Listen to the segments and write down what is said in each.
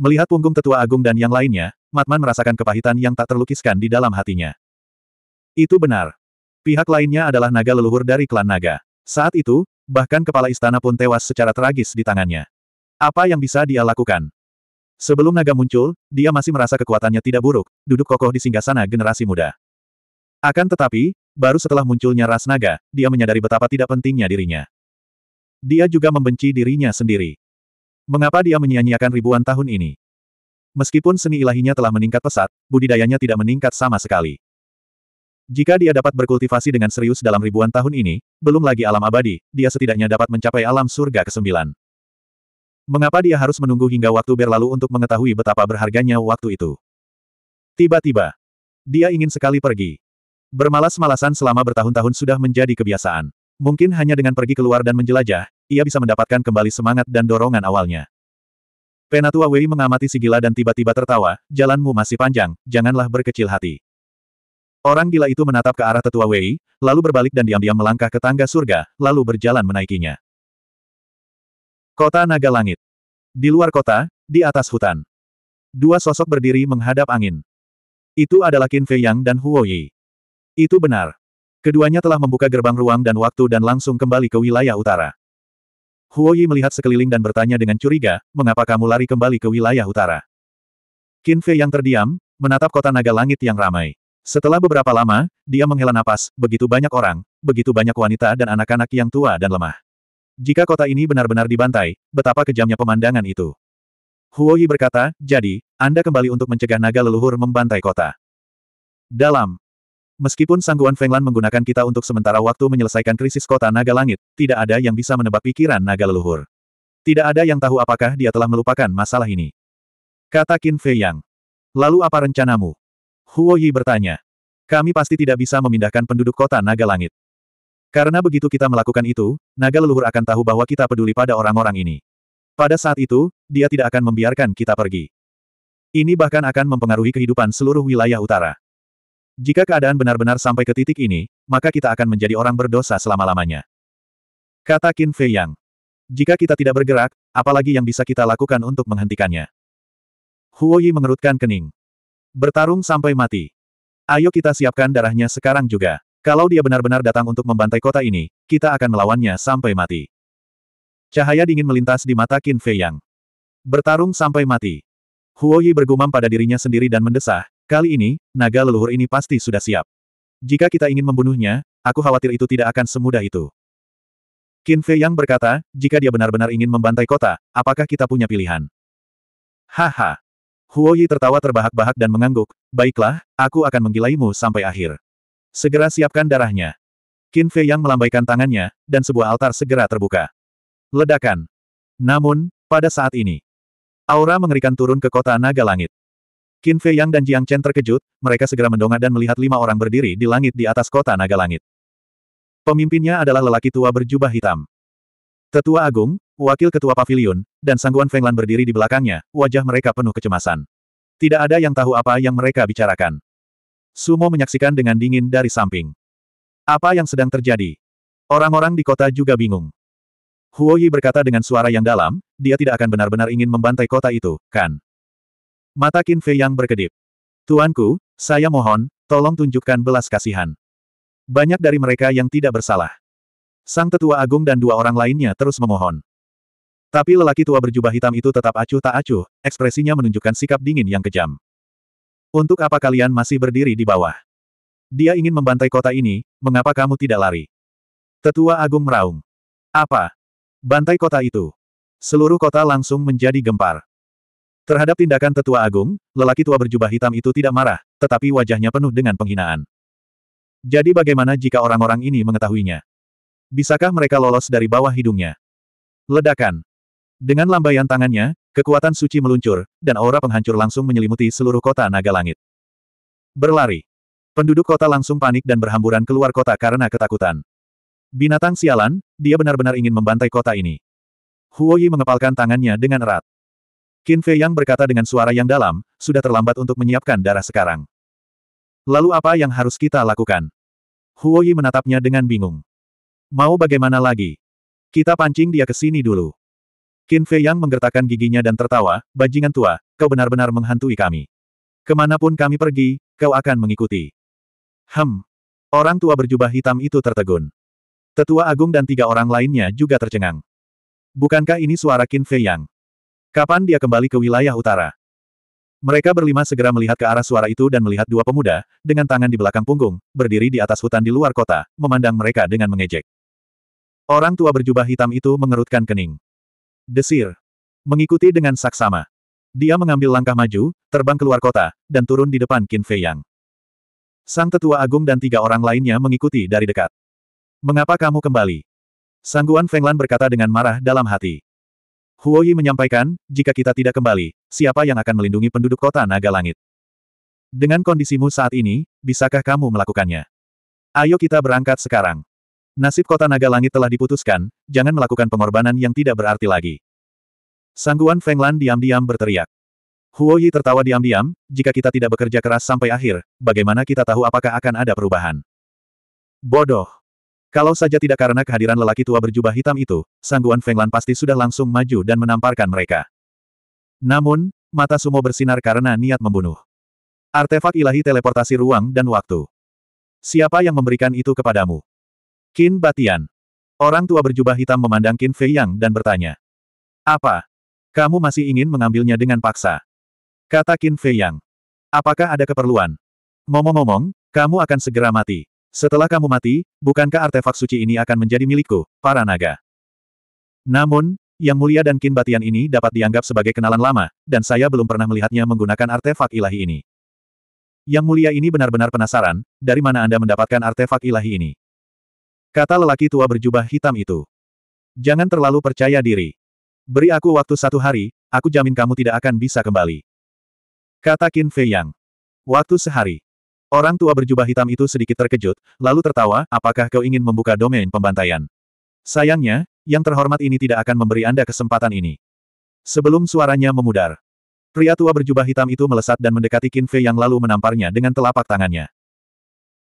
Melihat punggung tetua agung dan yang lainnya, Matman merasakan kepahitan yang tak terlukiskan di dalam hatinya. Itu benar. Pihak lainnya adalah naga leluhur dari klan naga. Saat itu, bahkan kepala istana pun tewas secara tragis di tangannya. Apa yang bisa dia lakukan? Sebelum naga muncul, dia masih merasa kekuatannya tidak buruk, duduk kokoh di singgasana generasi muda. Akan tetapi, baru setelah munculnya ras naga, dia menyadari betapa tidak pentingnya dirinya. Dia juga membenci dirinya sendiri. Mengapa dia menyia-nyiakan ribuan tahun ini? Meskipun seni ilahinya telah meningkat pesat, budidayanya tidak meningkat sama sekali. Jika dia dapat berkultivasi dengan serius dalam ribuan tahun ini, belum lagi alam abadi, dia setidaknya dapat mencapai alam surga ke-9. Mengapa dia harus menunggu hingga waktu berlalu untuk mengetahui betapa berharganya waktu itu? Tiba-tiba, dia ingin sekali pergi. Bermalas-malasan selama bertahun-tahun sudah menjadi kebiasaan. Mungkin hanya dengan pergi keluar dan menjelajah, ia bisa mendapatkan kembali semangat dan dorongan awalnya. Penatua Wei mengamati si gila dan tiba-tiba tertawa, jalanmu masih panjang, janganlah berkecil hati. Orang gila itu menatap ke arah tetua Wei, lalu berbalik dan diam-diam melangkah ke tangga surga, lalu berjalan menaikinya. Kota Naga Langit. Di luar kota, di atas hutan. Dua sosok berdiri menghadap angin. Itu adalah Qin Fei Yang dan Huo Yi. Itu benar. Keduanya telah membuka gerbang ruang dan waktu dan langsung kembali ke wilayah utara. Huoyi melihat sekeliling dan bertanya dengan curiga, mengapa kamu lari kembali ke wilayah utara? Qin Fei yang terdiam, menatap kota naga langit yang ramai. Setelah beberapa lama, dia menghela napas, begitu banyak orang, begitu banyak wanita dan anak-anak yang tua dan lemah. Jika kota ini benar-benar dibantai, betapa kejamnya pemandangan itu. Huoyi berkata, jadi, Anda kembali untuk mencegah naga leluhur membantai kota. Dalam Meskipun sangguan Fenglan menggunakan kita untuk sementara waktu menyelesaikan krisis kota naga langit, tidak ada yang bisa menebak pikiran naga leluhur. Tidak ada yang tahu apakah dia telah melupakan masalah ini. Kata Qin Fei Yang. Lalu apa rencanamu? Huo Yi bertanya. Kami pasti tidak bisa memindahkan penduduk kota naga langit. Karena begitu kita melakukan itu, naga leluhur akan tahu bahwa kita peduli pada orang-orang ini. Pada saat itu, dia tidak akan membiarkan kita pergi. Ini bahkan akan mempengaruhi kehidupan seluruh wilayah utara. Jika keadaan benar-benar sampai ke titik ini, maka kita akan menjadi orang berdosa selama-lamanya. Kata Qin Fei Yang. Jika kita tidak bergerak, apalagi yang bisa kita lakukan untuk menghentikannya? Huo Yi mengerutkan kening. Bertarung sampai mati. Ayo kita siapkan darahnya sekarang juga. Kalau dia benar-benar datang untuk membantai kota ini, kita akan melawannya sampai mati. Cahaya dingin melintas di mata Qin Fei Yang. Bertarung sampai mati. Huo Yi bergumam pada dirinya sendiri dan mendesah, Kali ini, naga leluhur ini pasti sudah siap. Jika kita ingin membunuhnya, aku khawatir itu tidak akan semudah itu. Qin Fei Yang berkata, jika dia benar-benar ingin membantai kota, apakah kita punya pilihan? Haha. Huo Yi tertawa terbahak-bahak dan mengangguk, baiklah, aku akan menggilaimu sampai akhir. Segera siapkan darahnya. Qin Fei Yang melambaikan tangannya, dan sebuah altar segera terbuka. Ledakan. Namun, pada saat ini, aura mengerikan turun ke kota naga langit. Qin Fei Yang dan Jiang Chen terkejut, mereka segera mendongak dan melihat lima orang berdiri di langit di atas kota naga langit. Pemimpinnya adalah lelaki tua berjubah hitam. Tetua Agung, Wakil Ketua Pavilion, dan Sangguan Fenglan berdiri di belakangnya, wajah mereka penuh kecemasan. Tidak ada yang tahu apa yang mereka bicarakan. Sumo menyaksikan dengan dingin dari samping. Apa yang sedang terjadi? Orang-orang di kota juga bingung. Huo Yi berkata dengan suara yang dalam, dia tidak akan benar-benar ingin membantai kota itu, kan? Mata Qin Fei yang berkedip. Tuanku, saya mohon, tolong tunjukkan belas kasihan. Banyak dari mereka yang tidak bersalah. Sang tetua agung dan dua orang lainnya terus memohon. Tapi lelaki tua berjubah hitam itu tetap acuh tak acuh, ekspresinya menunjukkan sikap dingin yang kejam. Untuk apa kalian masih berdiri di bawah? Dia ingin membantai kota ini, mengapa kamu tidak lari? Tetua agung meraung. Apa? Bantai kota itu. Seluruh kota langsung menjadi gempar. Terhadap tindakan tetua agung, lelaki tua berjubah hitam itu tidak marah, tetapi wajahnya penuh dengan penghinaan. Jadi bagaimana jika orang-orang ini mengetahuinya? Bisakah mereka lolos dari bawah hidungnya? Ledakan. Dengan lambaian tangannya, kekuatan suci meluncur, dan aura penghancur langsung menyelimuti seluruh kota naga langit. Berlari. Penduduk kota langsung panik dan berhamburan keluar kota karena ketakutan. Binatang sialan, dia benar-benar ingin membantai kota ini. Huoyi mengepalkan tangannya dengan erat. Qin Fei Yang berkata dengan suara yang dalam, sudah terlambat untuk menyiapkan darah sekarang. Lalu apa yang harus kita lakukan? Huo Yi menatapnya dengan bingung. Mau bagaimana lagi? Kita pancing dia ke sini dulu. Qin Fei Yang menggertakkan giginya dan tertawa, bajingan tua, kau benar-benar menghantui kami. Kemanapun kami pergi, kau akan mengikuti. Hem. Orang tua berjubah hitam itu tertegun. Tetua Agung dan tiga orang lainnya juga tercengang. Bukankah ini suara Qin Fei Yang? Kapan dia kembali ke wilayah utara? Mereka berlima segera melihat ke arah suara itu dan melihat dua pemuda, dengan tangan di belakang punggung, berdiri di atas hutan di luar kota, memandang mereka dengan mengejek. Orang tua berjubah hitam itu mengerutkan kening. Desir. Mengikuti dengan saksama. Dia mengambil langkah maju, terbang keluar kota, dan turun di depan Qin Fei Yang. Sang tetua agung dan tiga orang lainnya mengikuti dari dekat. Mengapa kamu kembali? Sangguan Fenglan berkata dengan marah dalam hati. Huoyi menyampaikan, jika kita tidak kembali, siapa yang akan melindungi penduduk kota naga langit? Dengan kondisimu saat ini, bisakah kamu melakukannya? Ayo kita berangkat sekarang. Nasib kota naga langit telah diputuskan, jangan melakukan pengorbanan yang tidak berarti lagi. Sangguan Fenglan diam-diam berteriak. Huoyi tertawa diam-diam, jika kita tidak bekerja keras sampai akhir, bagaimana kita tahu apakah akan ada perubahan? Bodoh. Kalau saja tidak karena kehadiran lelaki tua berjubah hitam itu, sangguan Fenglan pasti sudah langsung maju dan menamparkan mereka. Namun, mata Sumo bersinar karena niat membunuh. Artefak ilahi teleportasi ruang dan waktu. Siapa yang memberikan itu kepadamu? Qin Batian. Orang tua berjubah hitam memandang Qin Fei Yang dan bertanya. Apa? Kamu masih ingin mengambilnya dengan paksa? Kata Qin Fei Yang. Apakah ada keperluan? Momong-momong, kamu akan segera mati. Setelah kamu mati, bukankah artefak suci ini akan menjadi milikku, para naga? Namun, Yang Mulia dan Kin Batian ini dapat dianggap sebagai kenalan lama, dan saya belum pernah melihatnya menggunakan artefak ilahi ini. Yang Mulia ini benar-benar penasaran, dari mana Anda mendapatkan artefak ilahi ini? Kata lelaki tua berjubah hitam itu. Jangan terlalu percaya diri. Beri aku waktu satu hari, aku jamin kamu tidak akan bisa kembali. Kata Qin Fei Yang. Waktu sehari. Orang tua berjubah hitam itu sedikit terkejut, lalu tertawa, apakah kau ingin membuka domain pembantaian? Sayangnya, yang terhormat ini tidak akan memberi Anda kesempatan ini. Sebelum suaranya memudar, pria tua berjubah hitam itu melesat dan mendekati Qin Fei yang lalu menamparnya dengan telapak tangannya.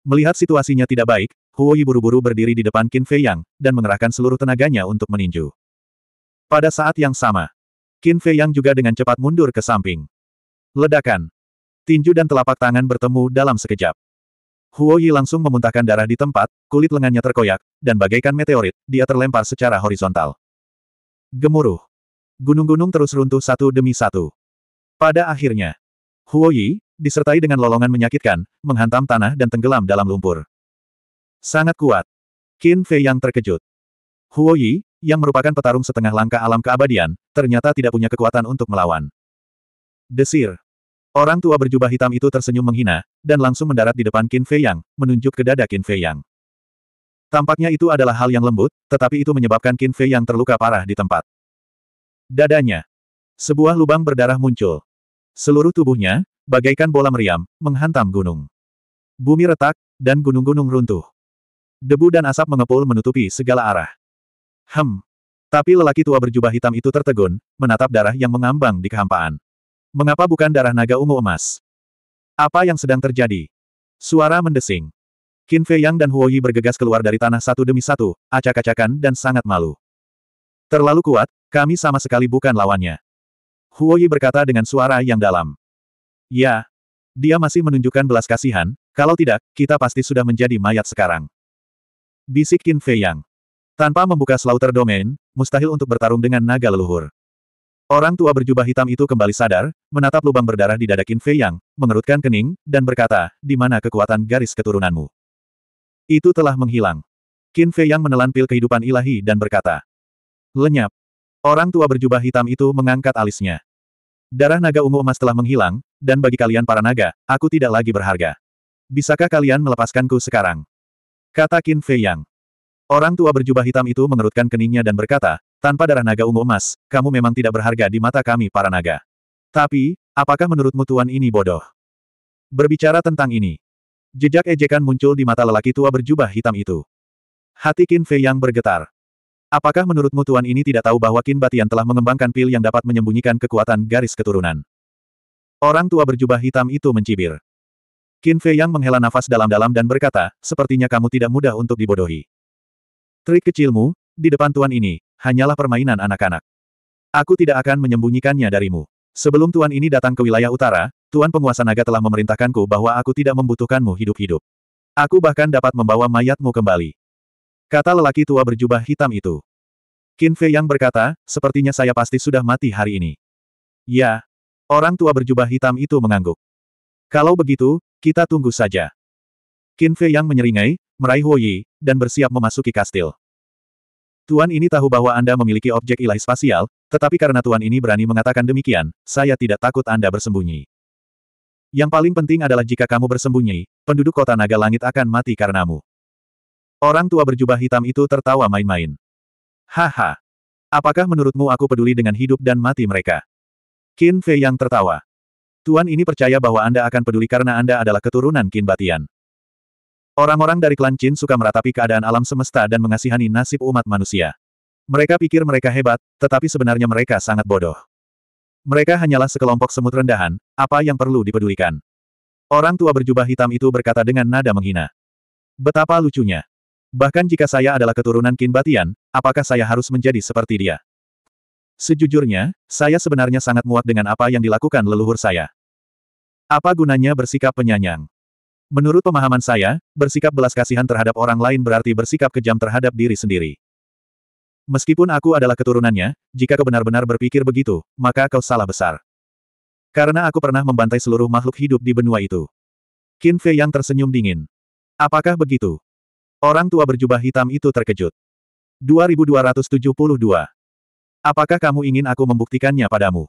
Melihat situasinya tidak baik, Huo Yi buru-buru berdiri di depan Qin Fei Yang, dan mengerahkan seluruh tenaganya untuk meninju. Pada saat yang sama, Qin Fei Yang juga dengan cepat mundur ke samping. Ledakan tinju dan telapak tangan bertemu dalam sekejap. Huo Yi langsung memuntahkan darah di tempat, kulit lengannya terkoyak, dan bagaikan meteorit, dia terlempar secara horizontal. Gemuruh. Gunung-gunung terus runtuh satu demi satu. Pada akhirnya, Huo Yi, disertai dengan lolongan menyakitkan, menghantam tanah dan tenggelam dalam lumpur. Sangat kuat. Qin Fei yang terkejut. Huo Yi, yang merupakan petarung setengah langkah alam keabadian, ternyata tidak punya kekuatan untuk melawan. Desir. Orang tua berjubah hitam itu tersenyum menghina, dan langsung mendarat di depan Qin Fei Yang, menunjuk ke dada Qin Fei Yang. Tampaknya itu adalah hal yang lembut, tetapi itu menyebabkan Qin Fei Yang terluka parah di tempat. Dadanya. Sebuah lubang berdarah muncul. Seluruh tubuhnya, bagaikan bola meriam, menghantam gunung. Bumi retak, dan gunung-gunung runtuh. Debu dan asap mengepul menutupi segala arah. Hem. Tapi lelaki tua berjubah hitam itu tertegun, menatap darah yang mengambang di kehampaan. Mengapa bukan darah naga ungu emas? Apa yang sedang terjadi? Suara mendesing. Qin Fei Yang dan Huo Yi bergegas keluar dari tanah satu demi satu, acak-acakan dan sangat malu. Terlalu kuat, kami sama sekali bukan lawannya. Huo Yi berkata dengan suara yang dalam. Ya. Dia masih menunjukkan belas kasihan, kalau tidak, kita pasti sudah menjadi mayat sekarang. Bisik Qin Fei Yang. Tanpa membuka slaughter domain, mustahil untuk bertarung dengan naga leluhur. Orang tua berjubah hitam itu kembali sadar, menatap lubang berdarah di dada Qin Fei Yang, mengerutkan kening, dan berkata, di mana kekuatan garis keturunanmu? Itu telah menghilang. Qin Fei Yang menelan pil kehidupan ilahi dan berkata, lenyap. Orang tua berjubah hitam itu mengangkat alisnya. Darah naga ungu emas telah menghilang, dan bagi kalian para naga, aku tidak lagi berharga. Bisakah kalian melepaskanku sekarang? Kata Qin Fei Yang. Orang tua berjubah hitam itu mengerutkan keningnya dan berkata, tanpa darah naga ungu emas, kamu memang tidak berharga di mata kami para naga. Tapi, apakah menurutmu tuan ini bodoh? Berbicara tentang ini, jejak ejekan muncul di mata lelaki tua berjubah hitam itu. Hati Qin Fei yang bergetar. Apakah menurutmu tuan ini tidak tahu bahwa Qin Batian telah mengembangkan pil yang dapat menyembunyikan kekuatan garis keturunan? Orang tua berjubah hitam itu mencibir. Qin Fei yang menghela nafas dalam-dalam dan berkata, sepertinya kamu tidak mudah untuk dibodohi. Trik kecilmu, di depan tuan ini, hanyalah permainan anak-anak. Aku tidak akan menyembunyikannya darimu. Sebelum tuan ini datang ke wilayah utara, tuan penguasa naga telah memerintahkanku bahwa aku tidak membutuhkanmu hidup-hidup. Aku bahkan dapat membawa mayatmu kembali. Kata lelaki tua berjubah hitam itu. Qin Fei yang berkata, sepertinya saya pasti sudah mati hari ini. Ya. Orang tua berjubah hitam itu mengangguk. Kalau begitu, kita tunggu saja. Qin Fei yang menyeringai, meraih Huo dan bersiap memasuki kastil. Tuan ini tahu bahwa Anda memiliki objek ilahi spasial, tetapi karena Tuan ini berani mengatakan demikian, saya tidak takut Anda bersembunyi. Yang paling penting adalah jika kamu bersembunyi, penduduk kota naga langit akan mati karenamu. Orang tua berjubah hitam itu tertawa main-main. Haha. Apakah menurutmu aku peduli dengan hidup dan mati mereka? Qin Fei yang tertawa. Tuan ini percaya bahwa Anda akan peduli karena Anda adalah keturunan Qin Batian. Orang-orang dari klan Qin suka meratapi keadaan alam semesta dan mengasihani nasib umat manusia. Mereka pikir mereka hebat, tetapi sebenarnya mereka sangat bodoh. Mereka hanyalah sekelompok semut rendahan, apa yang perlu dipedulikan. Orang tua berjubah hitam itu berkata dengan nada menghina. Betapa lucunya. Bahkan jika saya adalah keturunan Qin Batian, apakah saya harus menjadi seperti dia? Sejujurnya, saya sebenarnya sangat muak dengan apa yang dilakukan leluhur saya. Apa gunanya bersikap penyanyang? Menurut pemahaman saya, bersikap belas kasihan terhadap orang lain berarti bersikap kejam terhadap diri sendiri. Meskipun aku adalah keturunannya, jika kau benar-benar berpikir begitu, maka kau salah besar. Karena aku pernah membantai seluruh makhluk hidup di benua itu. Qin Fei yang tersenyum dingin. Apakah begitu? Orang tua berjubah hitam itu terkejut. 2272. Apakah kamu ingin aku membuktikannya padamu?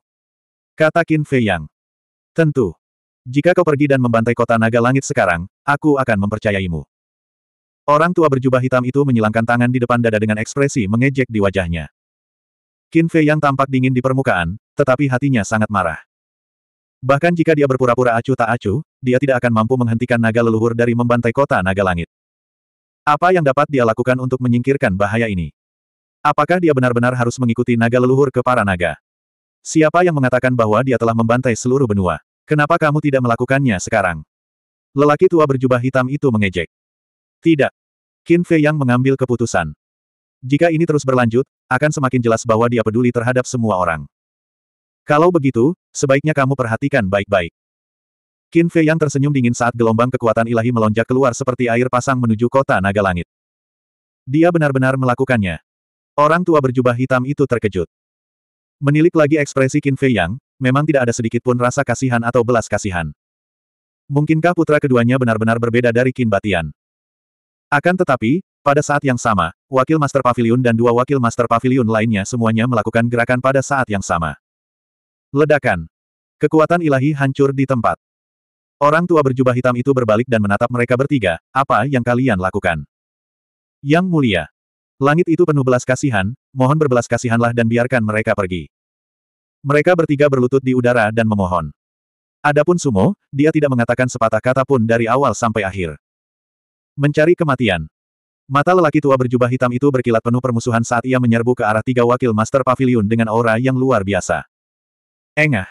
Kata Qin Fei Yang. Tentu. Jika kau pergi dan membantai kota naga langit sekarang, aku akan mempercayaimu. Orang tua berjubah hitam itu menyilangkan tangan di depan dada dengan ekspresi mengejek di wajahnya. Qin Fei yang tampak dingin di permukaan, tetapi hatinya sangat marah. Bahkan jika dia berpura-pura acuh tak acuh, dia tidak akan mampu menghentikan naga leluhur dari membantai kota naga langit. Apa yang dapat dia lakukan untuk menyingkirkan bahaya ini? Apakah dia benar-benar harus mengikuti naga leluhur ke para naga? Siapa yang mengatakan bahwa dia telah membantai seluruh benua? Kenapa kamu tidak melakukannya sekarang? Lelaki tua berjubah hitam itu mengejek. Tidak. Qin Fei yang mengambil keputusan. Jika ini terus berlanjut, akan semakin jelas bahwa dia peduli terhadap semua orang. Kalau begitu, sebaiknya kamu perhatikan baik-baik. Qin Fei yang tersenyum dingin saat gelombang kekuatan ilahi melonjak keluar seperti air pasang menuju kota naga langit. Dia benar-benar melakukannya. Orang tua berjubah hitam itu terkejut. Menilik lagi ekspresi Qin Fei yang, memang tidak ada sedikit pun rasa kasihan atau belas kasihan. Mungkinkah putra keduanya benar-benar berbeda dari Qin Batian? Akan tetapi, pada saat yang sama, wakil Master Pavilion dan dua wakil Master Pavilion lainnya semuanya melakukan gerakan pada saat yang sama. Ledakan. Kekuatan ilahi hancur di tempat. Orang tua berjubah hitam itu berbalik dan menatap mereka bertiga, apa yang kalian lakukan? Yang mulia. Langit itu penuh belas kasihan, mohon berbelas kasihanlah dan biarkan mereka pergi. Mereka bertiga berlutut di udara dan memohon. Adapun Sumo, dia tidak mengatakan sepatah kata pun dari awal sampai akhir. Mencari kematian. Mata lelaki tua berjubah hitam itu berkilat penuh permusuhan saat ia menyerbu ke arah tiga wakil Master Pavilion dengan aura yang luar biasa. Engah.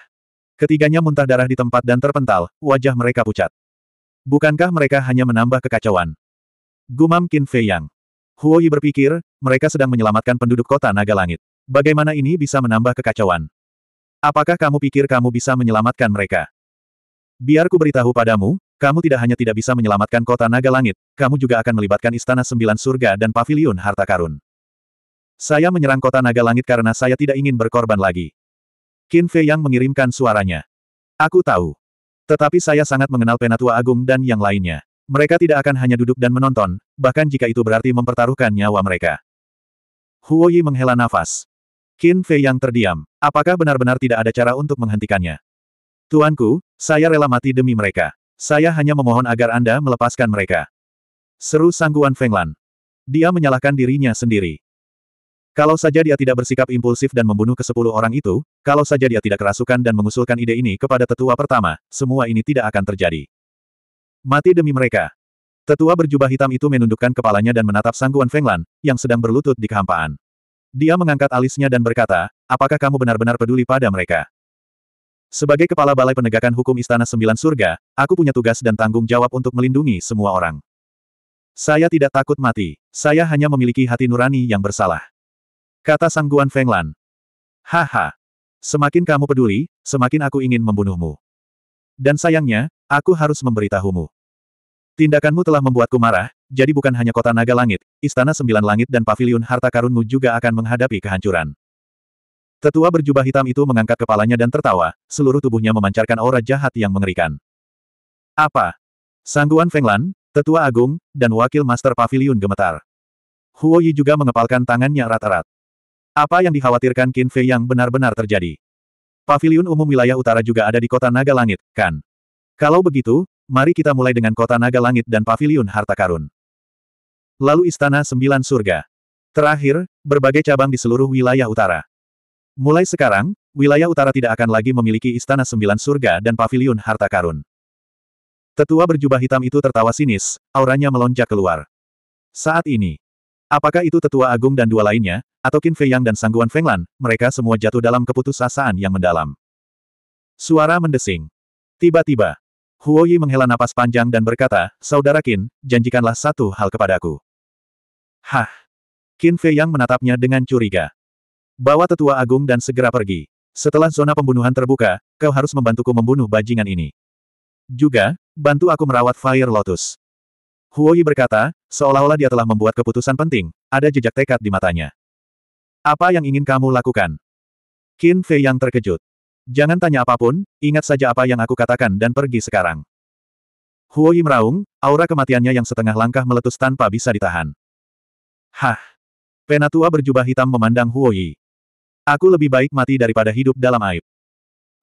Ketiganya muntah darah di tempat dan terpental, wajah mereka pucat. Bukankah mereka hanya menambah kekacauan? Gumam Qin Fei Yang. Huoyi berpikir, mereka sedang menyelamatkan penduduk kota Naga Langit. Bagaimana ini bisa menambah kekacauan? Apakah kamu pikir kamu bisa menyelamatkan mereka? Biar ku beritahu padamu, kamu tidak hanya tidak bisa menyelamatkan kota naga langit, kamu juga akan melibatkan istana sembilan surga dan pavilion harta karun. Saya menyerang kota naga langit karena saya tidak ingin berkorban lagi. Qin Fei yang mengirimkan suaranya. Aku tahu. Tetapi saya sangat mengenal Penatua Agung dan yang lainnya. Mereka tidak akan hanya duduk dan menonton, bahkan jika itu berarti mempertaruhkan nyawa mereka. Huo Yi menghela nafas. Qin Fei yang terdiam. Apakah benar-benar tidak ada cara untuk menghentikannya? Tuanku, saya rela mati demi mereka. Saya hanya memohon agar Anda melepaskan mereka. Seru sangguan Fenglan. Dia menyalahkan dirinya sendiri. Kalau saja dia tidak bersikap impulsif dan membunuh ke sepuluh orang itu, kalau saja dia tidak kerasukan dan mengusulkan ide ini kepada tetua pertama, semua ini tidak akan terjadi. Mati demi mereka. Tetua berjubah hitam itu menundukkan kepalanya dan menatap sangguan Fenglan, yang sedang berlutut di kehampaan. Dia mengangkat alisnya dan berkata, apakah kamu benar-benar peduli pada mereka? Sebagai kepala balai penegakan hukum Istana Sembilan Surga, aku punya tugas dan tanggung jawab untuk melindungi semua orang. Saya tidak takut mati. Saya hanya memiliki hati nurani yang bersalah. Kata Sangguan Feng Fenglan. Haha. Semakin kamu peduli, semakin aku ingin membunuhmu. Dan sayangnya, aku harus memberitahumu. Tindakanmu telah membuatku marah, jadi bukan hanya kota naga langit, istana sembilan langit dan paviliun harta karunmu juga akan menghadapi kehancuran. Tetua berjubah hitam itu mengangkat kepalanya dan tertawa, seluruh tubuhnya memancarkan aura jahat yang mengerikan. Apa? Sangguan Fenglan, Tetua Agung, dan Wakil Master Paviliun gemetar. Huo Yi juga mengepalkan tangannya erat-erat. Apa yang dikhawatirkan Qin Fei yang benar-benar terjadi? Paviliun umum wilayah utara juga ada di kota Naga Langit, kan? Kalau begitu, Mari kita mulai dengan kota naga langit dan pavilion harta karun. Lalu istana sembilan surga. Terakhir, berbagai cabang di seluruh wilayah utara. Mulai sekarang, wilayah utara tidak akan lagi memiliki istana sembilan surga dan pavilion harta karun. Tetua berjubah hitam itu tertawa sinis, auranya melonjak keluar. Saat ini, apakah itu tetua agung dan dua lainnya, atau Qin Fei Yang dan Sangguan Fenglan, mereka semua jatuh dalam keputusasaan yang mendalam. Suara mendesing. Tiba-tiba, Huoyi menghela napas panjang dan berkata, Saudara Qin, janjikanlah satu hal kepadaku. Hah! Qin Fei Yang menatapnya dengan curiga. Bawa tetua agung dan segera pergi. Setelah zona pembunuhan terbuka, kau harus membantuku membunuh bajingan ini. Juga, bantu aku merawat Fire Lotus. Huoyi berkata, seolah-olah dia telah membuat keputusan penting, ada jejak tekad di matanya. Apa yang ingin kamu lakukan? Qin Fei Yang terkejut. Jangan tanya apapun, ingat saja apa yang aku katakan dan pergi sekarang. Yi meraung, aura kematiannya yang setengah langkah meletus tanpa bisa ditahan. Hah! Penatua berjubah hitam memandang Yi. Aku lebih baik mati daripada hidup dalam aib.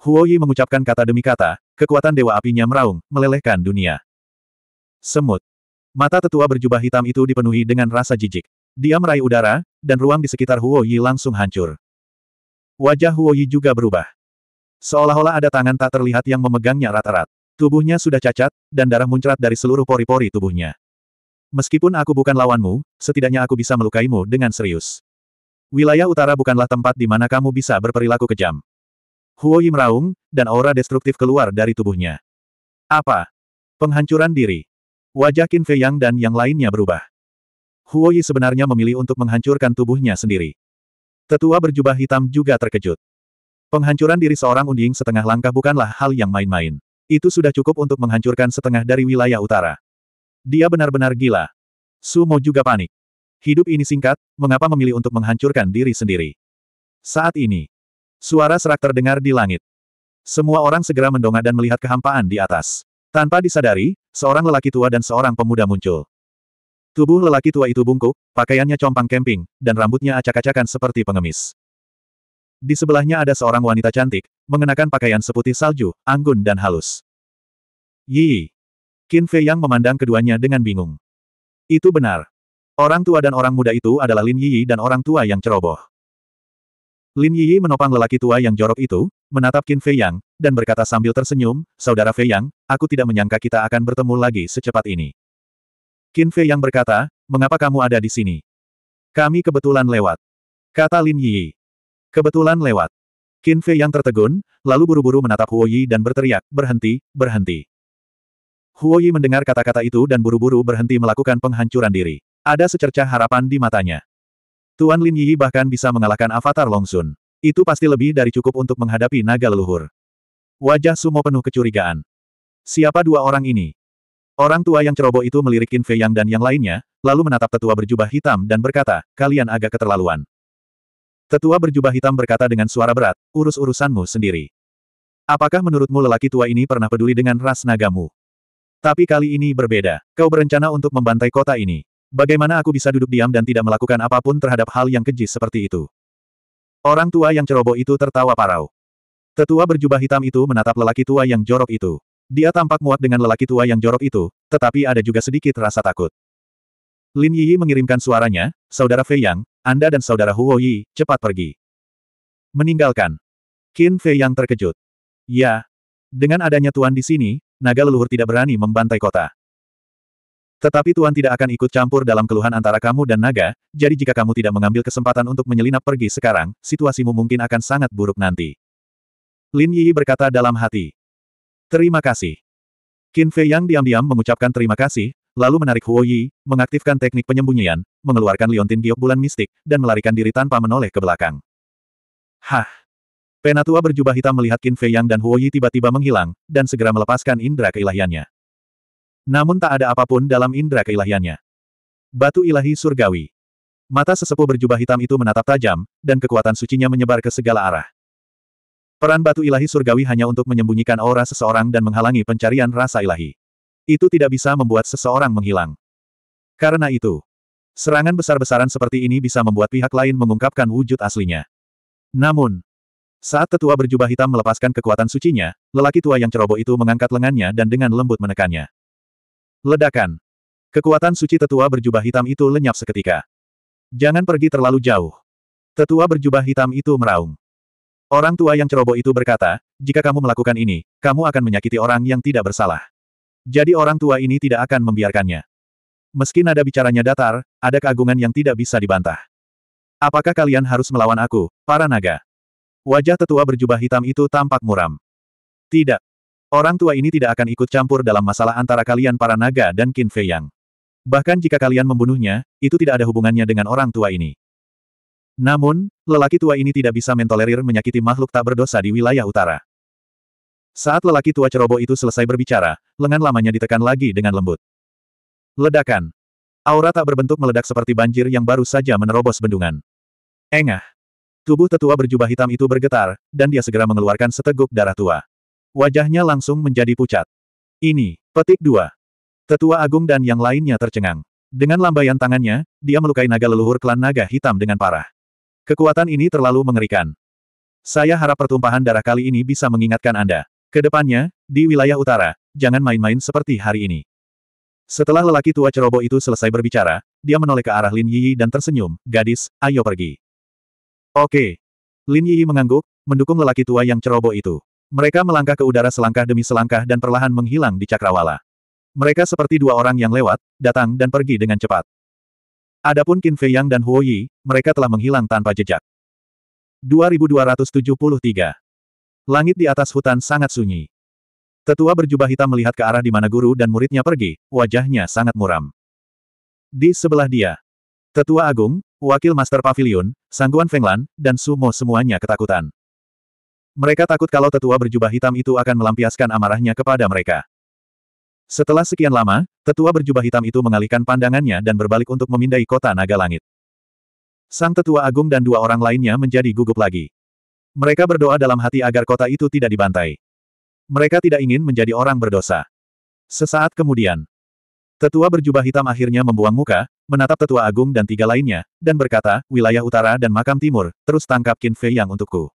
Huoyi mengucapkan kata demi kata, kekuatan Dewa Apinya meraung, melelehkan dunia. Semut. Mata tetua berjubah hitam itu dipenuhi dengan rasa jijik. Dia meraih udara, dan ruang di sekitar Huoyi langsung hancur. Wajah Huoyi juga berubah. Seolah-olah ada tangan tak terlihat yang memegangnya rata rat Tubuhnya sudah cacat, dan darah muncrat dari seluruh pori-pori tubuhnya. Meskipun aku bukan lawanmu, setidaknya aku bisa melukaimu dengan serius. Wilayah utara bukanlah tempat di mana kamu bisa berperilaku kejam. Huoyi meraung, dan aura destruktif keluar dari tubuhnya. Apa? Penghancuran diri. Wajah Qin Fei Yang dan yang lainnya berubah. Huoyi sebenarnya memilih untuk menghancurkan tubuhnya sendiri. Tetua berjubah hitam juga terkejut. Penghancuran diri seorang unding setengah langkah bukanlah hal yang main-main. Itu sudah cukup untuk menghancurkan setengah dari wilayah utara. Dia benar-benar gila. Sumo juga panik. Hidup ini singkat, mengapa memilih untuk menghancurkan diri sendiri? Saat ini, suara serak terdengar di langit. Semua orang segera mendongak dan melihat kehampaan di atas. Tanpa disadari, seorang lelaki tua dan seorang pemuda muncul. Tubuh lelaki tua itu bungkuk, pakaiannya compang camping, dan rambutnya acak-acakan seperti pengemis. Di sebelahnya ada seorang wanita cantik, mengenakan pakaian seputih salju, anggun dan halus. Yi. Qin Fei Yang memandang keduanya dengan bingung. Itu benar. Orang tua dan orang muda itu adalah Lin Yi dan orang tua yang ceroboh. Lin Yi menopang lelaki tua yang jorok itu, menatap Qin Fei Yang, dan berkata sambil tersenyum, Saudara Fei Yang, aku tidak menyangka kita akan bertemu lagi secepat ini. Qin Fei Yang berkata, mengapa kamu ada di sini? Kami kebetulan lewat. Kata Lin Yi. Kebetulan lewat. Qin Fei yang tertegun, lalu buru-buru menatap Huo Yi dan berteriak, berhenti, berhenti. Huo Yi mendengar kata-kata itu dan buru-buru berhenti melakukan penghancuran diri. Ada secercah harapan di matanya. Tuan Lin Yi bahkan bisa mengalahkan avatar Long Sun. Itu pasti lebih dari cukup untuk menghadapi naga leluhur. Wajah Sumo penuh kecurigaan. Siapa dua orang ini? Orang tua yang ceroboh itu melirik Qin Fei Yang dan yang lainnya, lalu menatap tetua berjubah hitam dan berkata, kalian agak keterlaluan. Tetua berjubah hitam berkata dengan suara berat, urus urusanmu sendiri. Apakah menurutmu lelaki tua ini pernah peduli dengan ras nagamu? Tapi kali ini berbeda. Kau berencana untuk membantai kota ini. Bagaimana aku bisa duduk diam dan tidak melakukan apapun terhadap hal yang keji seperti itu? Orang tua yang ceroboh itu tertawa parau. Tetua berjubah hitam itu menatap lelaki tua yang jorok itu. Dia tampak muak dengan lelaki tua yang jorok itu, tetapi ada juga sedikit rasa takut. Lin Yi mengirimkan suaranya, Saudara Fei Yang, anda dan saudara Huo Yi, cepat pergi. Meninggalkan. Qin Fei yang terkejut. Ya. Dengan adanya Tuan di sini, naga leluhur tidak berani membantai kota. Tetapi Tuan tidak akan ikut campur dalam keluhan antara kamu dan naga, jadi jika kamu tidak mengambil kesempatan untuk menyelinap pergi sekarang, situasimu mungkin akan sangat buruk nanti. Lin Yi berkata dalam hati. Terima kasih. Qin Fei yang diam-diam mengucapkan terima kasih, lalu menarik Huo Yi, mengaktifkan teknik penyembunyian, mengeluarkan liontin giok bulan mistik, dan melarikan diri tanpa menoleh ke belakang. Hah! Penatua berjubah hitam melihat Qin Fei Yang dan Huo Yi tiba-tiba menghilang, dan segera melepaskan indera keilahiannya. Namun tak ada apapun dalam indera keilahiannya. Batu ilahi surgawi. Mata sesepuh berjubah hitam itu menatap tajam, dan kekuatan sucinya menyebar ke segala arah. Peran batu ilahi surgawi hanya untuk menyembunyikan aura seseorang dan menghalangi pencarian rasa ilahi. Itu tidak bisa membuat seseorang menghilang. Karena itu, serangan besar-besaran seperti ini bisa membuat pihak lain mengungkapkan wujud aslinya. Namun, saat tetua berjubah hitam melepaskan kekuatan sucinya, lelaki tua yang ceroboh itu mengangkat lengannya dan dengan lembut menekannya. Ledakan. Kekuatan suci tetua berjubah hitam itu lenyap seketika. Jangan pergi terlalu jauh. Tetua berjubah hitam itu meraung. Orang tua yang ceroboh itu berkata, jika kamu melakukan ini, kamu akan menyakiti orang yang tidak bersalah. Jadi orang tua ini tidak akan membiarkannya. Meski nada bicaranya datar, ada keagungan yang tidak bisa dibantah. Apakah kalian harus melawan aku, para naga? Wajah tetua berjubah hitam itu tampak muram. Tidak. Orang tua ini tidak akan ikut campur dalam masalah antara kalian para naga dan Qin Fei Yang. Bahkan jika kalian membunuhnya, itu tidak ada hubungannya dengan orang tua ini. Namun, lelaki tua ini tidak bisa mentolerir menyakiti makhluk tak berdosa di wilayah utara. Saat lelaki tua ceroboh itu selesai berbicara, lengan lamanya ditekan lagi dengan lembut. Ledakan. Aura tak berbentuk meledak seperti banjir yang baru saja menerobos bendungan. Engah. Tubuh tetua berjubah hitam itu bergetar, dan dia segera mengeluarkan seteguk darah tua. Wajahnya langsung menjadi pucat. Ini, petik dua. Tetua Agung dan yang lainnya tercengang. Dengan lambaian tangannya, dia melukai naga leluhur klan naga hitam dengan parah. Kekuatan ini terlalu mengerikan. Saya harap pertumpahan darah kali ini bisa mengingatkan Anda. Kedepannya, di wilayah utara, jangan main-main seperti hari ini. Setelah lelaki tua ceroboh itu selesai berbicara, dia menoleh ke arah Lin Yi dan tersenyum, gadis, ayo pergi. Oke. Lin Yi mengangguk, mendukung lelaki tua yang ceroboh itu. Mereka melangkah ke udara selangkah demi selangkah dan perlahan menghilang di cakrawala. Mereka seperti dua orang yang lewat, datang dan pergi dengan cepat. Adapun Qin Fei Yang dan Huo Yi, mereka telah menghilang tanpa jejak. 2273 Langit di atas hutan sangat sunyi. Tetua berjubah hitam melihat ke arah di mana guru dan muridnya pergi, wajahnya sangat muram. Di sebelah dia, Tetua Agung, Wakil Master Pavilion, Sangguan Fenglan, dan Sumo semuanya ketakutan. Mereka takut kalau tetua berjubah hitam itu akan melampiaskan amarahnya kepada mereka. Setelah sekian lama, tetua berjubah hitam itu mengalihkan pandangannya dan berbalik untuk memindai kota naga langit. Sang tetua agung dan dua orang lainnya menjadi gugup lagi. Mereka berdoa dalam hati agar kota itu tidak dibantai. Mereka tidak ingin menjadi orang berdosa. Sesaat kemudian, tetua berjubah hitam akhirnya membuang muka, menatap tetua agung dan tiga lainnya, dan berkata, wilayah utara dan makam timur, terus tangkap Qin Fei yang untukku.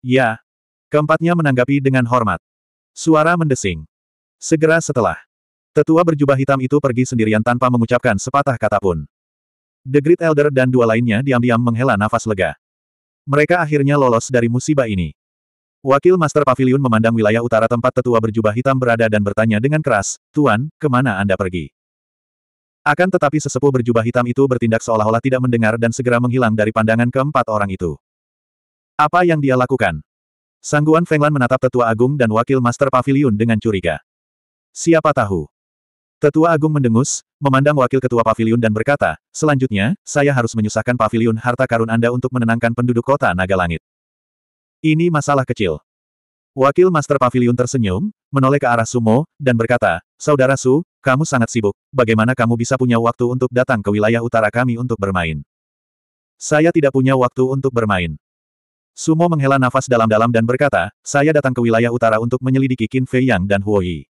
Ya. Keempatnya menanggapi dengan hormat. Suara mendesing. Segera setelah, tetua berjubah hitam itu pergi sendirian tanpa mengucapkan sepatah kata pun. The Great Elder dan dua lainnya diam-diam menghela nafas lega. Mereka akhirnya lolos dari musibah ini. Wakil Master Pavilion memandang wilayah utara tempat tetua berjubah hitam berada dan bertanya dengan keras, Tuan, kemana Anda pergi? Akan tetapi sesepuh berjubah hitam itu bertindak seolah-olah tidak mendengar dan segera menghilang dari pandangan keempat orang itu. Apa yang dia lakukan? Sangguan Fenglan menatap Tetua Agung dan Wakil Master Pavilion dengan curiga. Siapa tahu? Tetua Agung mendengus, memandang wakil ketua pavilion dan berkata, selanjutnya, saya harus menyusahkan pavilion harta karun Anda untuk menenangkan penduduk kota Naga Langit. Ini masalah kecil. Wakil Master Pavilion tersenyum, menoleh ke arah Sumo, dan berkata, Saudara Su, kamu sangat sibuk, bagaimana kamu bisa punya waktu untuk datang ke wilayah utara kami untuk bermain? Saya tidak punya waktu untuk bermain. Sumo menghela nafas dalam-dalam dan berkata, saya datang ke wilayah utara untuk menyelidiki Qin Fei Yang dan Huo Yi.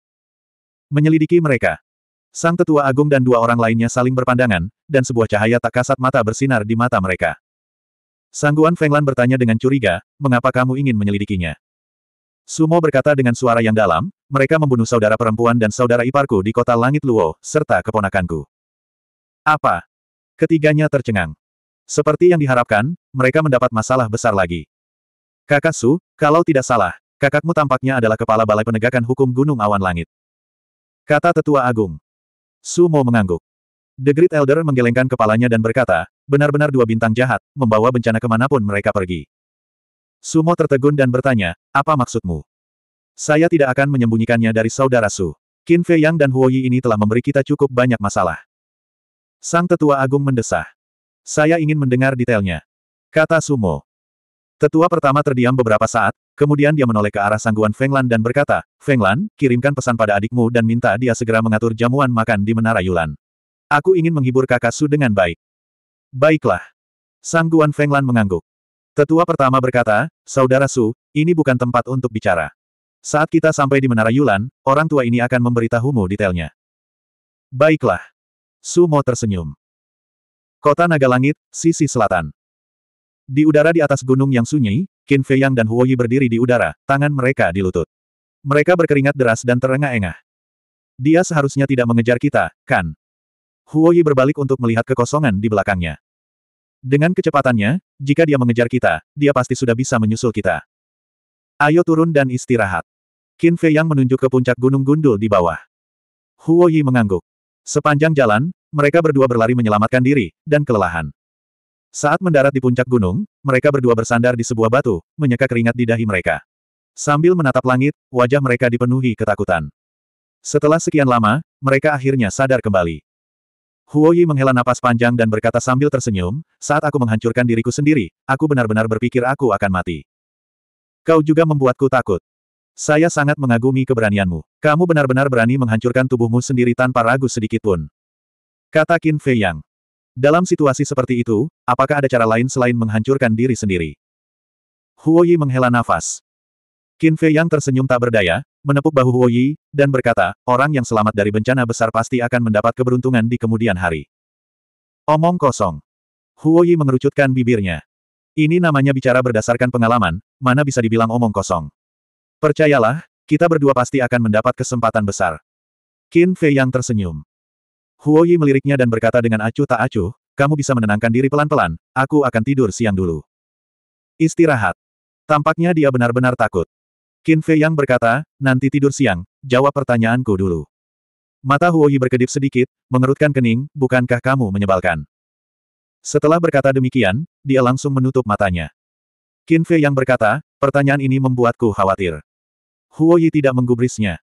Menyelidiki mereka. Sang tetua agung dan dua orang lainnya saling berpandangan, dan sebuah cahaya tak kasat mata bersinar di mata mereka. Sangguan Fenglan bertanya dengan curiga, mengapa kamu ingin menyelidikinya? Sumo berkata dengan suara yang dalam, mereka membunuh saudara perempuan dan saudara iparku di kota Langit Luo, serta keponakanku. Apa? Ketiganya tercengang. Seperti yang diharapkan, mereka mendapat masalah besar lagi. Kakak Su, kalau tidak salah, kakakmu tampaknya adalah kepala balai penegakan hukum Gunung Awan Langit. Kata Tetua Agung. Sumo mengangguk. The Great Elder menggelengkan kepalanya dan berkata, benar-benar dua bintang jahat, membawa bencana kemanapun mereka pergi. Sumo tertegun dan bertanya, apa maksudmu? Saya tidak akan menyembunyikannya dari saudara Su. Qin Fei Yang dan Huo Yi ini telah memberi kita cukup banyak masalah. Sang Tetua Agung mendesah. Saya ingin mendengar detailnya. Kata Sumo. Tetua pertama terdiam beberapa saat, kemudian dia menoleh ke arah sangguan Fenglan dan berkata, Fenglan, kirimkan pesan pada adikmu dan minta dia segera mengatur jamuan makan di Menara Yulan. Aku ingin menghibur kakak Su dengan baik. Baiklah. Sangguan Fenglan mengangguk. Tetua pertama berkata, Saudara Su, ini bukan tempat untuk bicara. Saat kita sampai di Menara Yulan, orang tua ini akan memberitahumu detailnya. Baiklah. Su Sumo tersenyum. Kota Naga Langit, sisi selatan. Di udara di atas gunung yang sunyi, Qin Fei Yang dan Huo Yi berdiri di udara, tangan mereka di lutut. Mereka berkeringat deras dan terengah-engah. Dia seharusnya tidak mengejar kita, kan? Huo Yi berbalik untuk melihat kekosongan di belakangnya. Dengan kecepatannya, jika dia mengejar kita, dia pasti sudah bisa menyusul kita. Ayo turun dan istirahat. Qin Fei Yang menunjuk ke puncak gunung gundul di bawah. Huo Yi mengangguk. Sepanjang jalan, mereka berdua berlari menyelamatkan diri, dan kelelahan. Saat mendarat di puncak gunung, mereka berdua bersandar di sebuah batu, menyeka keringat di dahi mereka. Sambil menatap langit, wajah mereka dipenuhi ketakutan. Setelah sekian lama, mereka akhirnya sadar kembali. Huoyi menghela napas panjang dan berkata sambil tersenyum, saat aku menghancurkan diriku sendiri, aku benar-benar berpikir aku akan mati. Kau juga membuatku takut. Saya sangat mengagumi keberanianmu. Kamu benar-benar berani menghancurkan tubuhmu sendiri tanpa ragu sedikitpun. Kata Qin Fei Yang. Dalam situasi seperti itu, apakah ada cara lain selain menghancurkan diri sendiri? Huo Yi menghela nafas. Qin Fei yang tersenyum tak berdaya, menepuk bahu Huo Yi, dan berkata, orang yang selamat dari bencana besar pasti akan mendapat keberuntungan di kemudian hari. Omong kosong. Huo Yi mengerucutkan bibirnya. Ini namanya bicara berdasarkan pengalaman, mana bisa dibilang omong kosong. Percayalah, kita berdua pasti akan mendapat kesempatan besar. Qin Fei yang tersenyum. Huo Yi meliriknya dan berkata dengan acuh tak acuh, kamu bisa menenangkan diri pelan-pelan, aku akan tidur siang dulu. Istirahat. Tampaknya dia benar-benar takut. Qin Fei Yang berkata, nanti tidur siang, jawab pertanyaanku dulu. Mata Huo Yi berkedip sedikit, mengerutkan kening, bukankah kamu menyebalkan? Setelah berkata demikian, dia langsung menutup matanya. Qin Fei Yang berkata, pertanyaan ini membuatku khawatir. Huo Yi tidak menggubrisnya.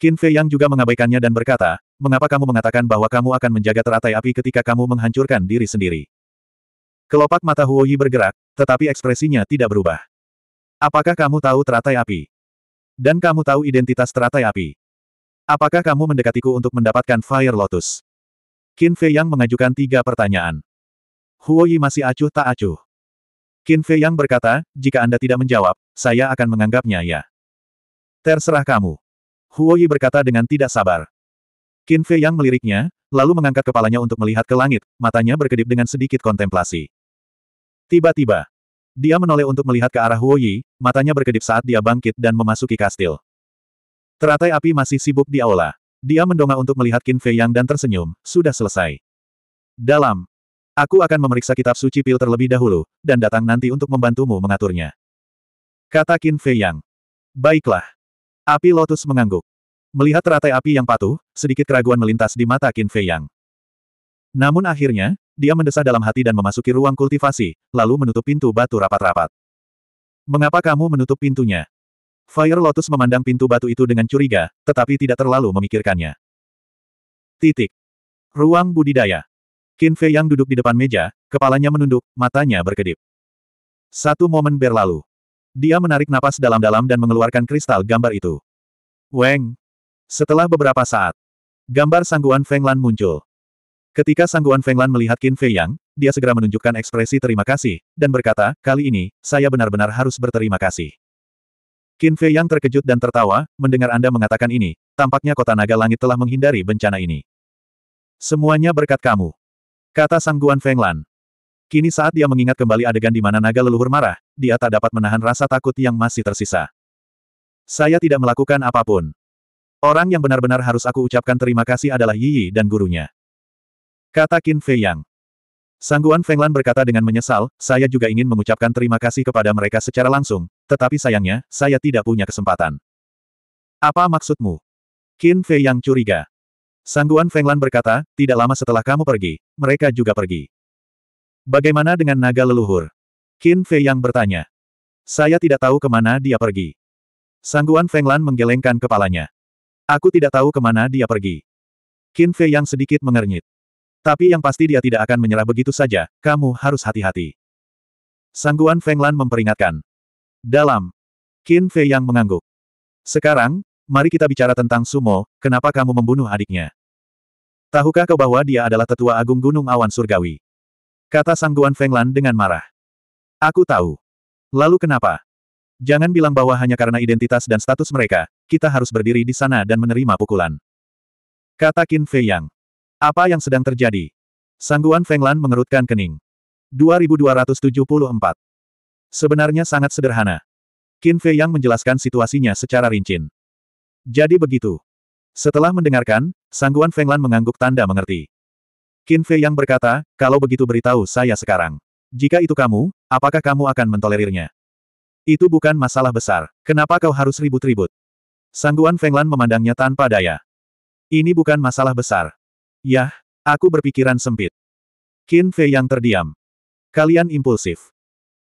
Qin Fei Yang juga mengabaikannya dan berkata, mengapa kamu mengatakan bahwa kamu akan menjaga teratai api ketika kamu menghancurkan diri sendiri? Kelopak mata Huo Yi bergerak, tetapi ekspresinya tidak berubah. Apakah kamu tahu teratai api? Dan kamu tahu identitas teratai api? Apakah kamu mendekatiku untuk mendapatkan Fire Lotus? Qin Fei Yang mengajukan tiga pertanyaan. Huo Yi masih acuh tak acuh. Qin Fei Yang berkata, jika Anda tidak menjawab, saya akan menganggapnya ya. Terserah kamu. Huoyi berkata dengan tidak sabar. Qin Fei yang meliriknya, lalu mengangkat kepalanya untuk melihat ke langit, matanya berkedip dengan sedikit kontemplasi. Tiba-tiba, dia menoleh untuk melihat ke arah Huoyi, matanya berkedip saat dia bangkit dan memasuki kastil. Teratai api masih sibuk di aula. Dia mendongak untuk melihat Qin Fei Yang dan tersenyum, sudah selesai. Dalam. Aku akan memeriksa kitab suci pil terlebih dahulu, dan datang nanti untuk membantumu mengaturnya. Kata Qin Fei Yang. Baiklah. Api Lotus mengangguk. Melihat teratai api yang patuh, sedikit keraguan melintas di mata Qin Fei Yang. Namun akhirnya, dia mendesah dalam hati dan memasuki ruang kultivasi, lalu menutup pintu batu rapat-rapat. Mengapa kamu menutup pintunya? Fire Lotus memandang pintu batu itu dengan curiga, tetapi tidak terlalu memikirkannya. Titik. Ruang budidaya. Qin Fei Yang duduk di depan meja, kepalanya menunduk, matanya berkedip. Satu momen berlalu. Dia menarik napas dalam-dalam dan mengeluarkan kristal gambar itu. Weng! Setelah beberapa saat, gambar sangguan Fenglan muncul. Ketika sangguan Fenglan melihat Qin Fei Yang, dia segera menunjukkan ekspresi terima kasih, dan berkata, kali ini, saya benar-benar harus berterima kasih. Qin Fei Yang terkejut dan tertawa, mendengar Anda mengatakan ini, tampaknya kota naga langit telah menghindari bencana ini. Semuanya berkat kamu. Kata Sangguan Fenglan. Kini saat dia mengingat kembali adegan di mana naga leluhur marah, dia tak dapat menahan rasa takut yang masih tersisa. Saya tidak melakukan apapun. Orang yang benar-benar harus aku ucapkan terima kasih adalah Yi Yi dan gurunya. Kata Qin Fei Yang. Sangguan Fenglan berkata dengan menyesal, saya juga ingin mengucapkan terima kasih kepada mereka secara langsung, tetapi sayangnya, saya tidak punya kesempatan. Apa maksudmu? Qin Fei Yang curiga. Sangguan Fenglan berkata, tidak lama setelah kamu pergi, mereka juga pergi. Bagaimana dengan naga leluhur? Qin Fei yang bertanya. Saya tidak tahu kemana dia pergi. Sangguan Feng Lan menggelengkan kepalanya. Aku tidak tahu kemana dia pergi. Qin Fei yang sedikit mengernyit. Tapi yang pasti dia tidak akan menyerah begitu saja, kamu harus hati-hati. Sangguan Feng Lan memperingatkan. Dalam. Qin Fei yang mengangguk. Sekarang, mari kita bicara tentang Sumo, kenapa kamu membunuh adiknya? Tahukah kau bahwa dia adalah tetua agung Gunung Awan Surgawi? Kata Sangguan Fenglan dengan marah. Aku tahu. Lalu kenapa? Jangan bilang bahwa hanya karena identitas dan status mereka, kita harus berdiri di sana dan menerima pukulan. Kata Qin Fei Yang. Apa yang sedang terjadi? Sangguan Fenglan mengerutkan kening. 2274. Sebenarnya sangat sederhana. Qin Fei Yang menjelaskan situasinya secara rinci. Jadi begitu. Setelah mendengarkan, Sangguan Fenglan mengangguk tanda mengerti. Qin Fei yang berkata, kalau begitu beritahu saya sekarang. Jika itu kamu, apakah kamu akan mentolerirnya? Itu bukan masalah besar. Kenapa kau harus ribut-ribut? Sangguan Fenglan memandangnya tanpa daya. Ini bukan masalah besar. Yah, aku berpikiran sempit. Qin Fei yang terdiam. Kalian impulsif.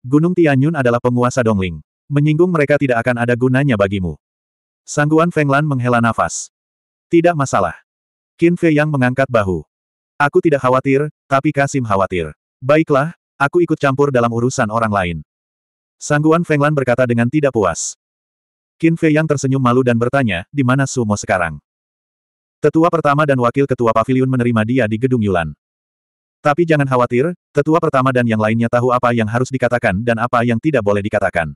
Gunung Tianyun adalah penguasa Dongling. Menyinggung mereka tidak akan ada gunanya bagimu. Sangguan Fenglan menghela nafas. Tidak masalah. Qin Fei yang mengangkat bahu. Aku tidak khawatir, tapi Kasim khawatir. Baiklah, aku ikut campur dalam urusan orang lain. Sangguan Fenglan berkata dengan tidak puas. Qin Fei yang tersenyum malu dan bertanya, di mana Sumo sekarang? Tetua pertama dan wakil ketua pavilion menerima dia di gedung Yulan. Tapi jangan khawatir, tetua pertama dan yang lainnya tahu apa yang harus dikatakan dan apa yang tidak boleh dikatakan.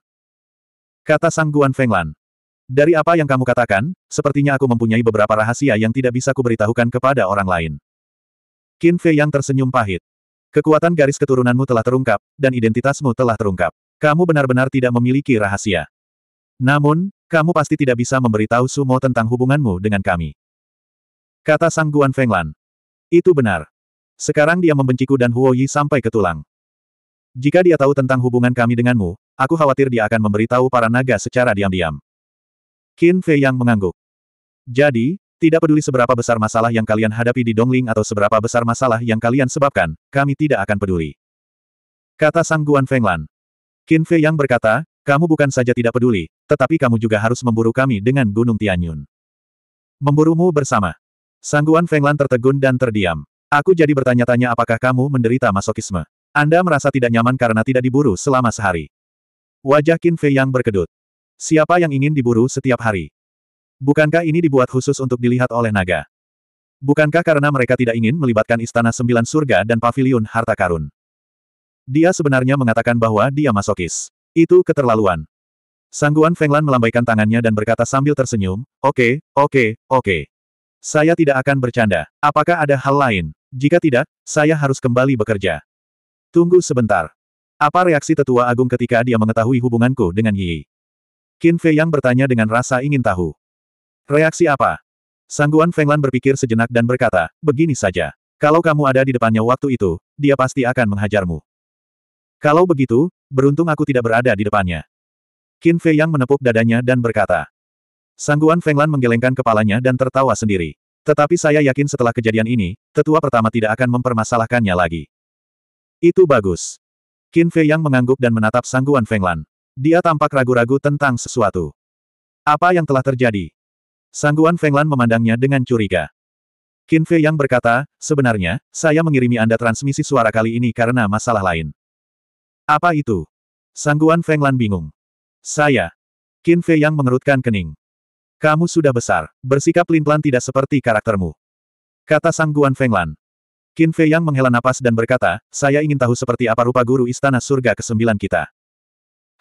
Kata Sangguan Fenglan. Dari apa yang kamu katakan, sepertinya aku mempunyai beberapa rahasia yang tidak bisa kuberitahukan kepada orang lain. Qin Fei yang tersenyum pahit. Kekuatan garis keturunanmu telah terungkap, dan identitasmu telah terungkap. Kamu benar-benar tidak memiliki rahasia. Namun, kamu pasti tidak bisa memberitahu Sumo tentang hubunganmu dengan kami. Kata Sang Guan Fenglan. Itu benar. Sekarang dia membenciku dan Huo Yi sampai ke tulang. Jika dia tahu tentang hubungan kami denganmu, aku khawatir dia akan memberitahu para naga secara diam-diam. Qin Fei yang mengangguk. Jadi, tidak peduli seberapa besar masalah yang kalian hadapi di Dongling atau seberapa besar masalah yang kalian sebabkan, kami tidak akan peduli. Kata Sang Guan Fenglan. Qin Fei yang berkata, kamu bukan saja tidak peduli, tetapi kamu juga harus memburu kami dengan Gunung Tianyun. Memburumu bersama. Sang Guan Fenglan tertegun dan terdiam. Aku jadi bertanya-tanya apakah kamu menderita masokisme. Anda merasa tidak nyaman karena tidak diburu selama sehari. Wajah Qin Fei yang berkedut. Siapa yang ingin diburu setiap hari? Bukankah ini dibuat khusus untuk dilihat oleh naga? Bukankah karena mereka tidak ingin melibatkan Istana Sembilan Surga dan Paviliun Harta Karun? Dia sebenarnya mengatakan bahwa dia masokis. Itu keterlaluan. Sangguan Fenglan melambaikan tangannya dan berkata sambil tersenyum, Oke, okay, oke, okay, oke. Okay. Saya tidak akan bercanda. Apakah ada hal lain? Jika tidak, saya harus kembali bekerja. Tunggu sebentar. Apa reaksi tetua agung ketika dia mengetahui hubunganku dengan Yi? Qin Fei yang bertanya dengan rasa ingin tahu. Reaksi apa? Sangguan Fenglan berpikir sejenak dan berkata, begini saja. Kalau kamu ada di depannya waktu itu, dia pasti akan menghajarmu. Kalau begitu, beruntung aku tidak berada di depannya. Qin Fei Yang menepuk dadanya dan berkata. Sangguan Fenglan menggelengkan kepalanya dan tertawa sendiri. Tetapi saya yakin setelah kejadian ini, tetua pertama tidak akan mempermasalahkannya lagi. Itu bagus. Qin Fei Yang mengangguk dan menatap Sangguan Fenglan. Dia tampak ragu-ragu tentang sesuatu. Apa yang telah terjadi? Sangguan Fenglan memandangnya dengan curiga. Qin Fei yang berkata, sebenarnya, saya mengirimi Anda transmisi suara kali ini karena masalah lain. Apa itu? Sangguan Fenglan bingung. Saya. Qin Fei yang mengerutkan kening. Kamu sudah besar, bersikap pelan tidak seperti karaktermu. Kata Sangguan Fenglan. Qin Fei yang menghela napas dan berkata, saya ingin tahu seperti apa rupa guru istana surga ke-9 kita.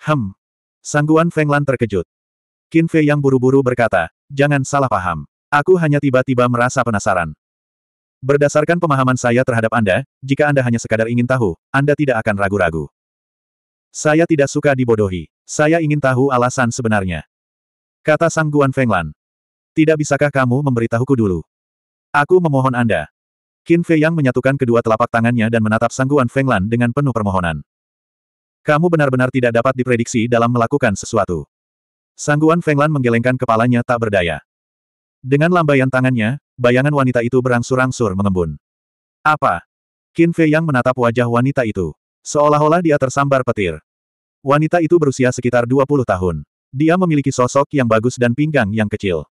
Hem. Sangguan Fenglan terkejut. Qin Fei yang buru-buru berkata, jangan salah paham. Aku hanya tiba-tiba merasa penasaran. Berdasarkan pemahaman saya terhadap Anda, jika Anda hanya sekadar ingin tahu, Anda tidak akan ragu-ragu. Saya tidak suka dibodohi. Saya ingin tahu alasan sebenarnya. Kata Sang Guan Fenglan. Tidak bisakah kamu memberitahuku dulu? Aku memohon Anda. Qin Fei Yang menyatukan kedua telapak tangannya dan menatap Sang Guan Fenglan dengan penuh permohonan. Kamu benar-benar tidak dapat diprediksi dalam melakukan sesuatu. Sangguan Fenglan menggelengkan kepalanya tak berdaya. Dengan lambaian tangannya, bayangan wanita itu berangsur-angsur mengembun. Apa? Qin Fei Yang menatap wajah wanita itu. Seolah-olah dia tersambar petir. Wanita itu berusia sekitar 20 tahun. Dia memiliki sosok yang bagus dan pinggang yang kecil.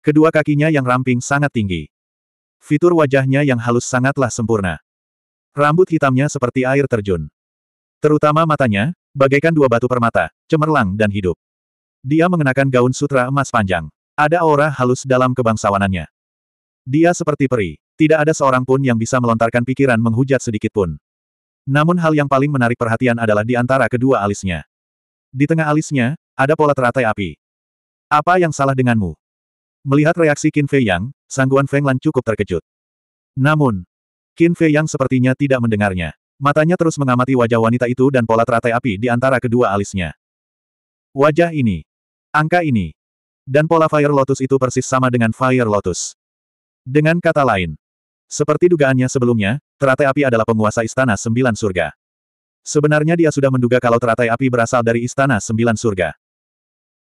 Kedua kakinya yang ramping sangat tinggi. Fitur wajahnya yang halus sangatlah sempurna. Rambut hitamnya seperti air terjun. Terutama matanya, bagaikan dua batu permata, cemerlang dan hidup. Dia mengenakan gaun sutra emas panjang. Ada aura halus dalam kebangsawanannya. Dia seperti peri. Tidak ada seorang pun yang bisa melontarkan pikiran menghujat sedikit pun. Namun hal yang paling menarik perhatian adalah di antara kedua alisnya. Di tengah alisnya, ada pola teratai api. Apa yang salah denganmu? Melihat reaksi Qin Fei Yang, sangguan Feng Lan cukup terkejut. Namun, Qin Fei Yang sepertinya tidak mendengarnya. Matanya terus mengamati wajah wanita itu dan pola teratai api di antara kedua alisnya. Wajah ini, Angka ini. Dan pola Fire Lotus itu persis sama dengan Fire Lotus. Dengan kata lain, seperti dugaannya sebelumnya, teratai api adalah penguasa Istana Sembilan Surga. Sebenarnya dia sudah menduga kalau teratai api berasal dari Istana Sembilan Surga.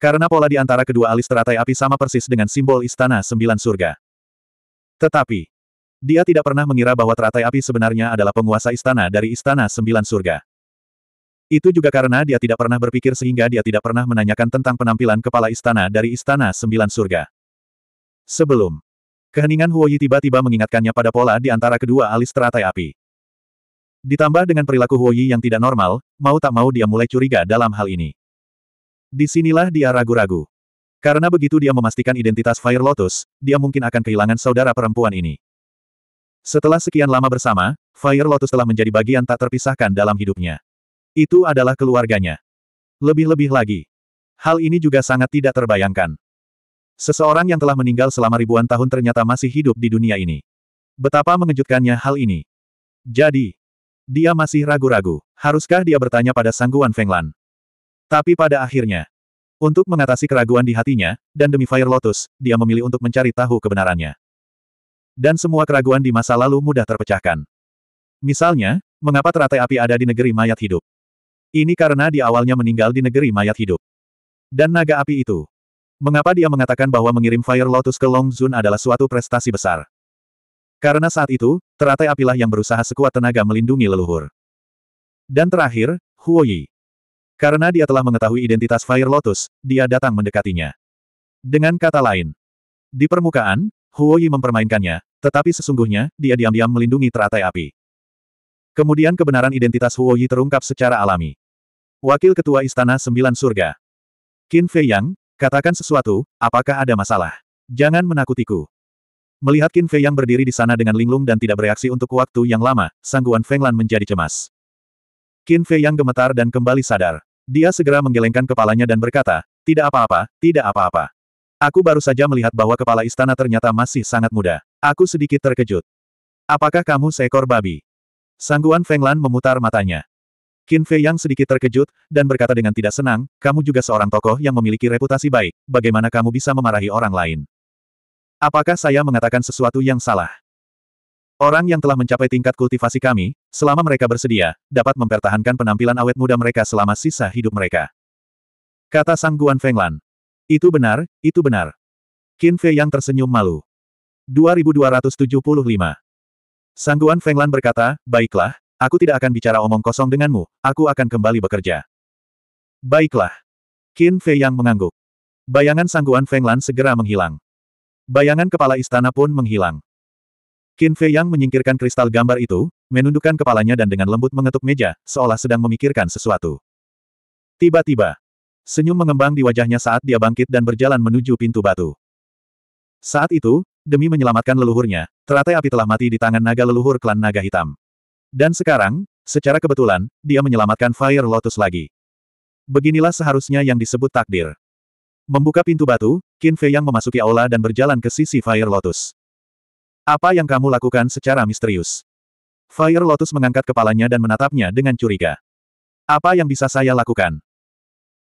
Karena pola di antara kedua alis teratai api sama persis dengan simbol Istana Sembilan Surga. Tetapi, dia tidak pernah mengira bahwa teratai api sebenarnya adalah penguasa istana dari Istana Sembilan Surga. Itu juga karena dia tidak pernah berpikir sehingga dia tidak pernah menanyakan tentang penampilan kepala istana dari Istana Sembilan Surga. Sebelum. Keheningan Huoyi tiba-tiba mengingatkannya pada pola di antara kedua alis teratai api. Ditambah dengan perilaku Huoyi yang tidak normal, mau tak mau dia mulai curiga dalam hal ini. Disinilah dia ragu-ragu. Karena begitu dia memastikan identitas Fire Lotus, dia mungkin akan kehilangan saudara perempuan ini. Setelah sekian lama bersama, Fire Lotus telah menjadi bagian tak terpisahkan dalam hidupnya. Itu adalah keluarganya. Lebih-lebih lagi. Hal ini juga sangat tidak terbayangkan. Seseorang yang telah meninggal selama ribuan tahun ternyata masih hidup di dunia ini. Betapa mengejutkannya hal ini. Jadi, dia masih ragu-ragu. Haruskah dia bertanya pada Sangguan Fenglan? Tapi pada akhirnya, untuk mengatasi keraguan di hatinya, dan demi Fire Lotus, dia memilih untuk mencari tahu kebenarannya. Dan semua keraguan di masa lalu mudah terpecahkan. Misalnya, mengapa teratai api ada di negeri mayat hidup? Ini karena di awalnya meninggal di negeri mayat hidup. Dan naga api itu. Mengapa dia mengatakan bahwa mengirim Fire Lotus ke Long Zun adalah suatu prestasi besar? Karena saat itu, teratai apilah yang berusaha sekuat tenaga melindungi leluhur. Dan terakhir, Huo Yi. Karena dia telah mengetahui identitas Fire Lotus, dia datang mendekatinya. Dengan kata lain, di permukaan, Huo Yi mempermainkannya, tetapi sesungguhnya, dia diam-diam melindungi teratai api. Kemudian kebenaran identitas Huo Yi terungkap secara alami. Wakil Ketua Istana Sembilan Surga. Qin Fei Yang, katakan sesuatu, apakah ada masalah? Jangan menakutiku. Melihat Qin Fei Yang berdiri di sana dengan linglung dan tidak bereaksi untuk waktu yang lama, sangguan Feng Lan menjadi cemas. Qin Fei Yang gemetar dan kembali sadar. Dia segera menggelengkan kepalanya dan berkata, tidak apa-apa, tidak apa-apa. Aku baru saja melihat bahwa kepala istana ternyata masih sangat muda. Aku sedikit terkejut. Apakah kamu seekor babi? Sangguan Feng Lan memutar matanya. Qin Fei yang sedikit terkejut, dan berkata dengan tidak senang, kamu juga seorang tokoh yang memiliki reputasi baik, bagaimana kamu bisa memarahi orang lain? Apakah saya mengatakan sesuatu yang salah? Orang yang telah mencapai tingkat kultivasi kami, selama mereka bersedia, dapat mempertahankan penampilan awet muda mereka selama sisa hidup mereka. Kata Sang Guan Fenglan. Itu benar, itu benar. Qin Fei yang tersenyum malu. 2275 Sang Guan Fenglan berkata, baiklah, Aku tidak akan bicara omong kosong denganmu, aku akan kembali bekerja. Baiklah. Qin Fei Yang mengangguk. Bayangan sangguan Feng Lan segera menghilang. Bayangan kepala istana pun menghilang. Qin Fei Yang menyingkirkan kristal gambar itu, menundukkan kepalanya dan dengan lembut mengetuk meja, seolah sedang memikirkan sesuatu. Tiba-tiba, senyum mengembang di wajahnya saat dia bangkit dan berjalan menuju pintu batu. Saat itu, demi menyelamatkan leluhurnya, teratai api telah mati di tangan naga leluhur klan naga hitam. Dan sekarang, secara kebetulan, dia menyelamatkan Fire Lotus lagi. Beginilah seharusnya yang disebut takdir. Membuka pintu batu, Qin Fei yang memasuki aula dan berjalan ke sisi Fire Lotus. Apa yang kamu lakukan secara misterius? Fire Lotus mengangkat kepalanya dan menatapnya dengan curiga. Apa yang bisa saya lakukan?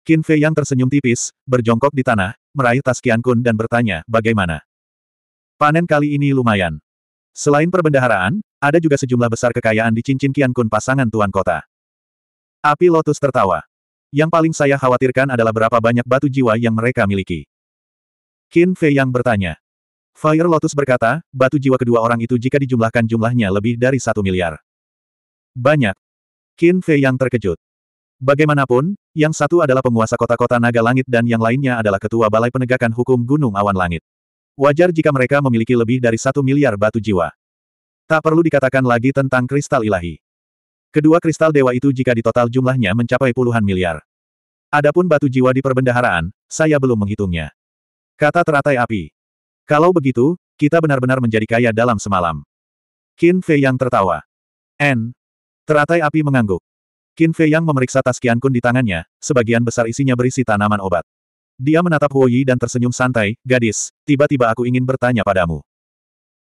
Qin Fei yang tersenyum tipis, berjongkok di tanah, meraih tas Kun dan bertanya, bagaimana? Panen kali ini lumayan. Selain perbendaharaan, ada juga sejumlah besar kekayaan di cincin Kian Kun pasangan tuan kota. Api Lotus tertawa. Yang paling saya khawatirkan adalah berapa banyak batu jiwa yang mereka miliki. Qin Fei yang bertanya. Fire Lotus berkata, batu jiwa kedua orang itu jika dijumlahkan jumlahnya lebih dari satu miliar. Banyak. Qin Fei yang terkejut. Bagaimanapun, yang satu adalah penguasa kota-kota naga langit dan yang lainnya adalah ketua balai penegakan hukum Gunung Awan Langit. Wajar jika mereka memiliki lebih dari satu miliar batu jiwa. Tak perlu dikatakan lagi tentang kristal ilahi. Kedua kristal dewa itu jika ditotal jumlahnya mencapai puluhan miliar. Adapun batu jiwa di perbendaharaan, saya belum menghitungnya. Kata teratai api. Kalau begitu, kita benar-benar menjadi kaya dalam semalam. Qin Fei yang tertawa. N. Teratai api mengangguk. Qin Fei yang memeriksa tas Qian Kun di tangannya, sebagian besar isinya berisi tanaman obat. Dia menatap Huoyi dan tersenyum santai, gadis, tiba-tiba aku ingin bertanya padamu.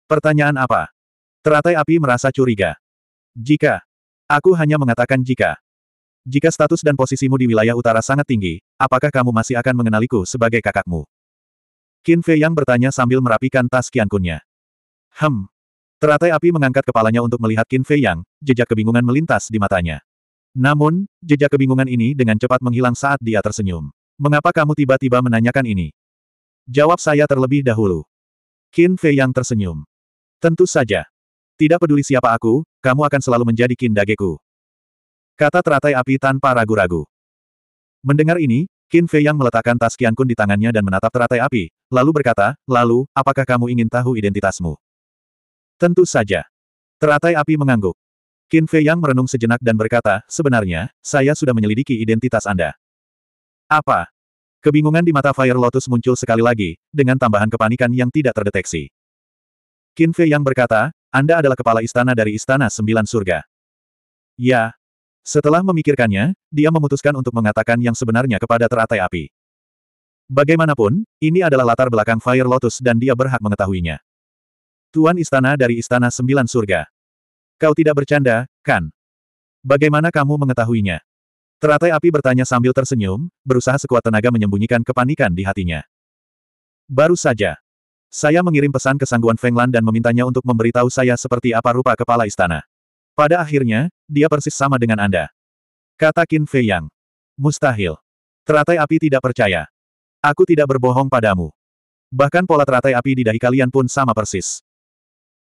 Pertanyaan apa? Teratai api merasa curiga. Jika. Aku hanya mengatakan jika. Jika status dan posisimu di wilayah utara sangat tinggi, apakah kamu masih akan mengenaliku sebagai kakakmu? Qin Fei Yang bertanya sambil merapikan tas kiankunnya. Hem. Teratai api mengangkat kepalanya untuk melihat Qin Fei Yang, jejak kebingungan melintas di matanya. Namun, jejak kebingungan ini dengan cepat menghilang saat dia tersenyum. Mengapa kamu tiba-tiba menanyakan ini? Jawab saya terlebih dahulu. Qin Fei yang tersenyum. Tentu saja. Tidak peduli siapa aku, kamu akan selalu menjadi Dageku. Kata teratai api tanpa ragu-ragu. Mendengar ini, Qin Fei yang meletakkan tas Qian Kun di tangannya dan menatap teratai api, lalu berkata, lalu, apakah kamu ingin tahu identitasmu? Tentu saja. Teratai api mengangguk. Qin Fei yang merenung sejenak dan berkata, sebenarnya, saya sudah menyelidiki identitas Anda. Apa? Kebingungan di mata Fire Lotus muncul sekali lagi, dengan tambahan kepanikan yang tidak terdeteksi. Qin Fei yang berkata, Anda adalah kepala istana dari Istana Sembilan Surga. Ya. Setelah memikirkannya, dia memutuskan untuk mengatakan yang sebenarnya kepada teratai api. Bagaimanapun, ini adalah latar belakang Fire Lotus dan dia berhak mengetahuinya. Tuan Istana dari Istana Sembilan Surga. Kau tidak bercanda, kan? Bagaimana kamu mengetahuinya? Teratai api bertanya sambil tersenyum, berusaha sekuat tenaga menyembunyikan kepanikan di hatinya. Baru saja. Saya mengirim pesan ke Sangguan Fenglan dan memintanya untuk memberitahu saya seperti apa rupa kepala istana. Pada akhirnya, dia persis sama dengan Anda. Kata Qin Fei Yang. Mustahil. Teratai api tidak percaya. Aku tidak berbohong padamu. Bahkan pola teratai api di dahi kalian pun sama persis.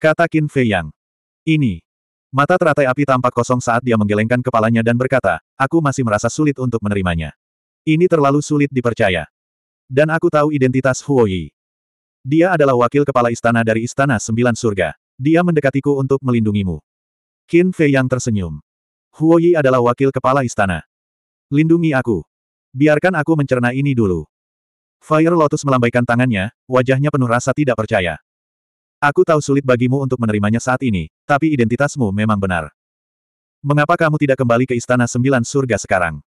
Kata Qin Fei Yang. Ini, Mata teratai api tampak kosong saat dia menggelengkan kepalanya dan berkata, aku masih merasa sulit untuk menerimanya. Ini terlalu sulit dipercaya. Dan aku tahu identitas Huo Yi. Dia adalah wakil kepala istana dari Istana Sembilan Surga. Dia mendekatiku untuk melindungimu. Qin Fei yang tersenyum. Huo Yi adalah wakil kepala istana. Lindungi aku. Biarkan aku mencerna ini dulu. Fire Lotus melambaikan tangannya, wajahnya penuh rasa tidak percaya. Aku tahu sulit bagimu untuk menerimanya saat ini, tapi identitasmu memang benar. Mengapa kamu tidak kembali ke Istana Sembilan Surga sekarang?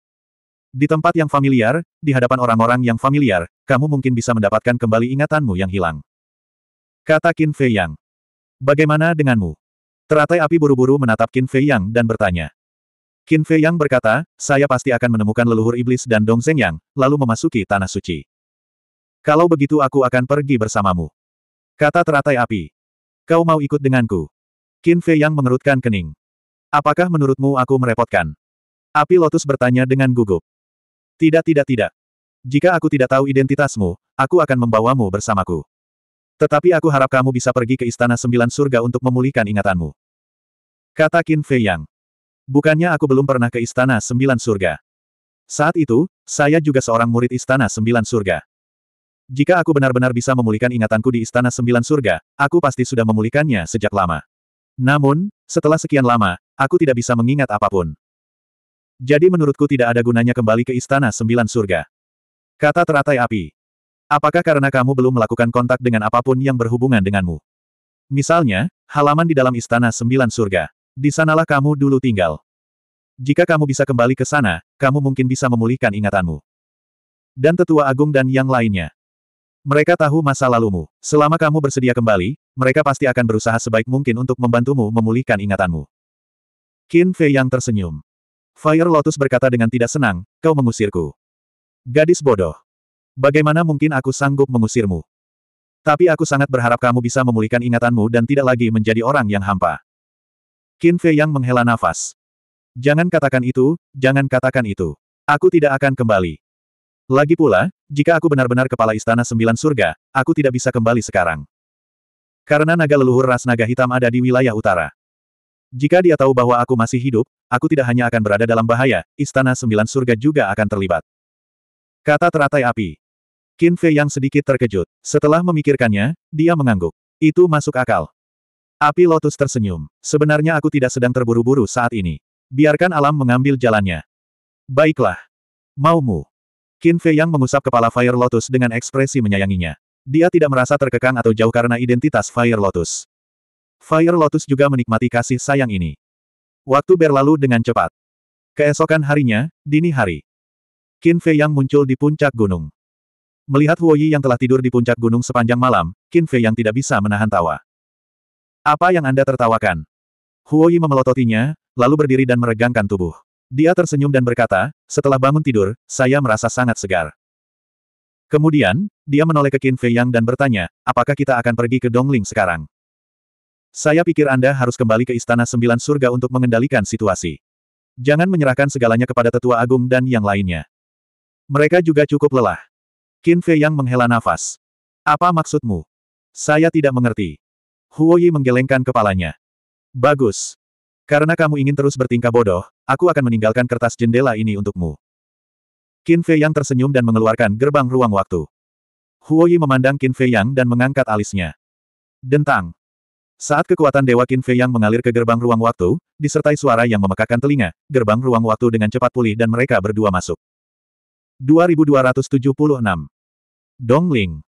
Di tempat yang familiar, di hadapan orang-orang yang familiar, kamu mungkin bisa mendapatkan kembali ingatanmu yang hilang. Kata Qin Fei Yang. Bagaimana denganmu? Teratai api buru-buru menatap Qin Fei Yang dan bertanya. Qin Fei Yang berkata, saya pasti akan menemukan leluhur iblis dan Dong Zeng Yang, lalu memasuki Tanah Suci. Kalau begitu aku akan pergi bersamamu. Kata teratai api. Kau mau ikut denganku? Qin Fei yang mengerutkan kening. Apakah menurutmu aku merepotkan? Api Lotus bertanya dengan gugup. Tidak tidak tidak. Jika aku tidak tahu identitasmu, aku akan membawamu bersamaku. Tetapi aku harap kamu bisa pergi ke Istana Sembilan Surga untuk memulihkan ingatanmu. Kata Qin Fei Yang. Bukannya aku belum pernah ke Istana Sembilan Surga. Saat itu, saya juga seorang murid Istana Sembilan Surga. Jika aku benar-benar bisa memulihkan ingatanku di Istana Sembilan Surga, aku pasti sudah memulihkannya sejak lama. Namun, setelah sekian lama, aku tidak bisa mengingat apapun. Jadi menurutku tidak ada gunanya kembali ke Istana Sembilan Surga. Kata teratai api. Apakah karena kamu belum melakukan kontak dengan apapun yang berhubungan denganmu? Misalnya, halaman di dalam Istana Sembilan Surga. Di sanalah kamu dulu tinggal. Jika kamu bisa kembali ke sana, kamu mungkin bisa memulihkan ingatanmu. Dan Tetua Agung dan yang lainnya. Mereka tahu masa lalumu. Selama kamu bersedia kembali, mereka pasti akan berusaha sebaik mungkin untuk membantumu memulihkan ingatanmu. Qin Fei yang tersenyum. Fire Lotus berkata dengan tidak senang, kau mengusirku. Gadis bodoh. Bagaimana mungkin aku sanggup mengusirmu? Tapi aku sangat berharap kamu bisa memulihkan ingatanmu dan tidak lagi menjadi orang yang hampa. Qin Fei yang menghela nafas. Jangan katakan itu, jangan katakan itu. Aku tidak akan kembali. Lagi pula, jika aku benar-benar kepala istana sembilan surga, aku tidak bisa kembali sekarang. Karena naga leluhur ras naga hitam ada di wilayah utara. Jika dia tahu bahwa aku masih hidup, aku tidak hanya akan berada dalam bahaya, istana sembilan surga juga akan terlibat. Kata teratai api. Qin Fei yang sedikit terkejut. Setelah memikirkannya, dia mengangguk. Itu masuk akal. Api Lotus tersenyum. Sebenarnya aku tidak sedang terburu-buru saat ini. Biarkan alam mengambil jalannya. Baiklah. Maumu. Qin Fei Yang mengusap kepala Fire Lotus dengan ekspresi menyayanginya. Dia tidak merasa terkekang atau jauh karena identitas Fire Lotus. Fire Lotus juga menikmati kasih sayang ini. Waktu berlalu dengan cepat. Keesokan harinya, dini hari. Qin Fei Yang muncul di puncak gunung. Melihat Huo Yi yang telah tidur di puncak gunung sepanjang malam, Qin Fei Yang tidak bisa menahan tawa. Apa yang Anda tertawakan? Huo Yi memelototinya, lalu berdiri dan meregangkan tubuh. Dia tersenyum dan berkata, setelah bangun tidur, saya merasa sangat segar. Kemudian, dia menoleh ke Qin Fei Yang dan bertanya, apakah kita akan pergi ke Dongling sekarang? Saya pikir Anda harus kembali ke Istana Sembilan Surga untuk mengendalikan situasi. Jangan menyerahkan segalanya kepada Tetua Agung dan yang lainnya. Mereka juga cukup lelah. Qin Fei Yang menghela nafas. Apa maksudmu? Saya tidak mengerti. Huo Yi menggelengkan kepalanya. Bagus. Karena kamu ingin terus bertingkah bodoh, aku akan meninggalkan kertas jendela ini untukmu. Qin Fei Yang tersenyum dan mengeluarkan gerbang ruang waktu. Huo Yi memandang Qin Fei Yang dan mengangkat alisnya. Dentang. Saat kekuatan Dewa Qin Fei Yang mengalir ke gerbang ruang waktu, disertai suara yang memekakan telinga, gerbang ruang waktu dengan cepat pulih dan mereka berdua masuk. 2276. Dongling.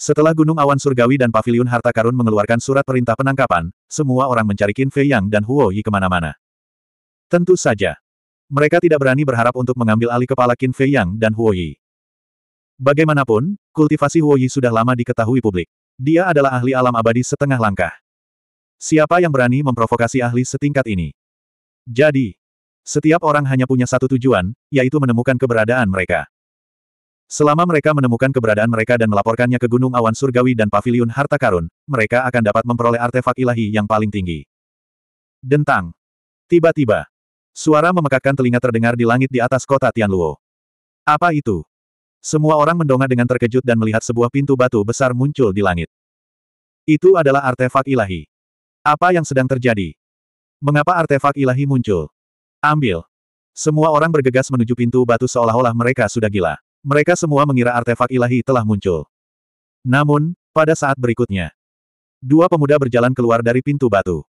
Setelah Gunung Awan Surgawi dan Paviliun Harta Karun mengeluarkan surat perintah penangkapan, semua orang mencari Qin Fei Yang dan Huo Yi kemana-mana. Tentu saja. Mereka tidak berani berharap untuk mengambil alih kepala Qin Fei Yang dan Huo Yi. Bagaimanapun, kultivasi Huo Yi sudah lama diketahui publik. Dia adalah ahli alam abadi setengah langkah. Siapa yang berani memprovokasi ahli setingkat ini? Jadi, setiap orang hanya punya satu tujuan, yaitu menemukan keberadaan mereka. Selama mereka menemukan keberadaan mereka dan melaporkannya ke Gunung Awan Surgawi dan Paviliun Harta Karun, mereka akan dapat memperoleh artefak ilahi yang paling tinggi. Dentang. Tiba-tiba. Suara memekakkan telinga terdengar di langit di atas kota Tianluo. Apa itu? Semua orang mendongak dengan terkejut dan melihat sebuah pintu batu besar muncul di langit. Itu adalah artefak ilahi. Apa yang sedang terjadi? Mengapa artefak ilahi muncul? Ambil. Semua orang bergegas menuju pintu batu seolah-olah mereka sudah gila. Mereka semua mengira artefak ilahi telah muncul. Namun, pada saat berikutnya, dua pemuda berjalan keluar dari pintu batu.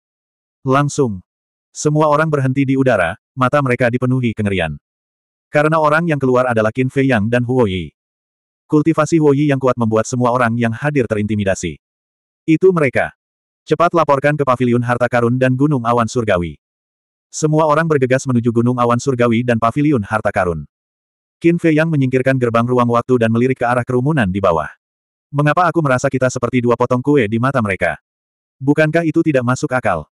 Langsung, semua orang berhenti di udara, mata mereka dipenuhi kengerian. Karena orang yang keluar adalah Qin Fei Yang dan Huo Yi. Kultivasi Huo Yi yang kuat membuat semua orang yang hadir terintimidasi. Itu mereka. Cepat laporkan ke Paviliun Harta Karun dan Gunung Awan Surgawi. Semua orang bergegas menuju Gunung Awan Surgawi dan Paviliun Harta Karun. Qin Fei Yang menyingkirkan gerbang ruang waktu dan melirik ke arah kerumunan di bawah. Mengapa aku merasa kita seperti dua potong kue di mata mereka? Bukankah itu tidak masuk akal?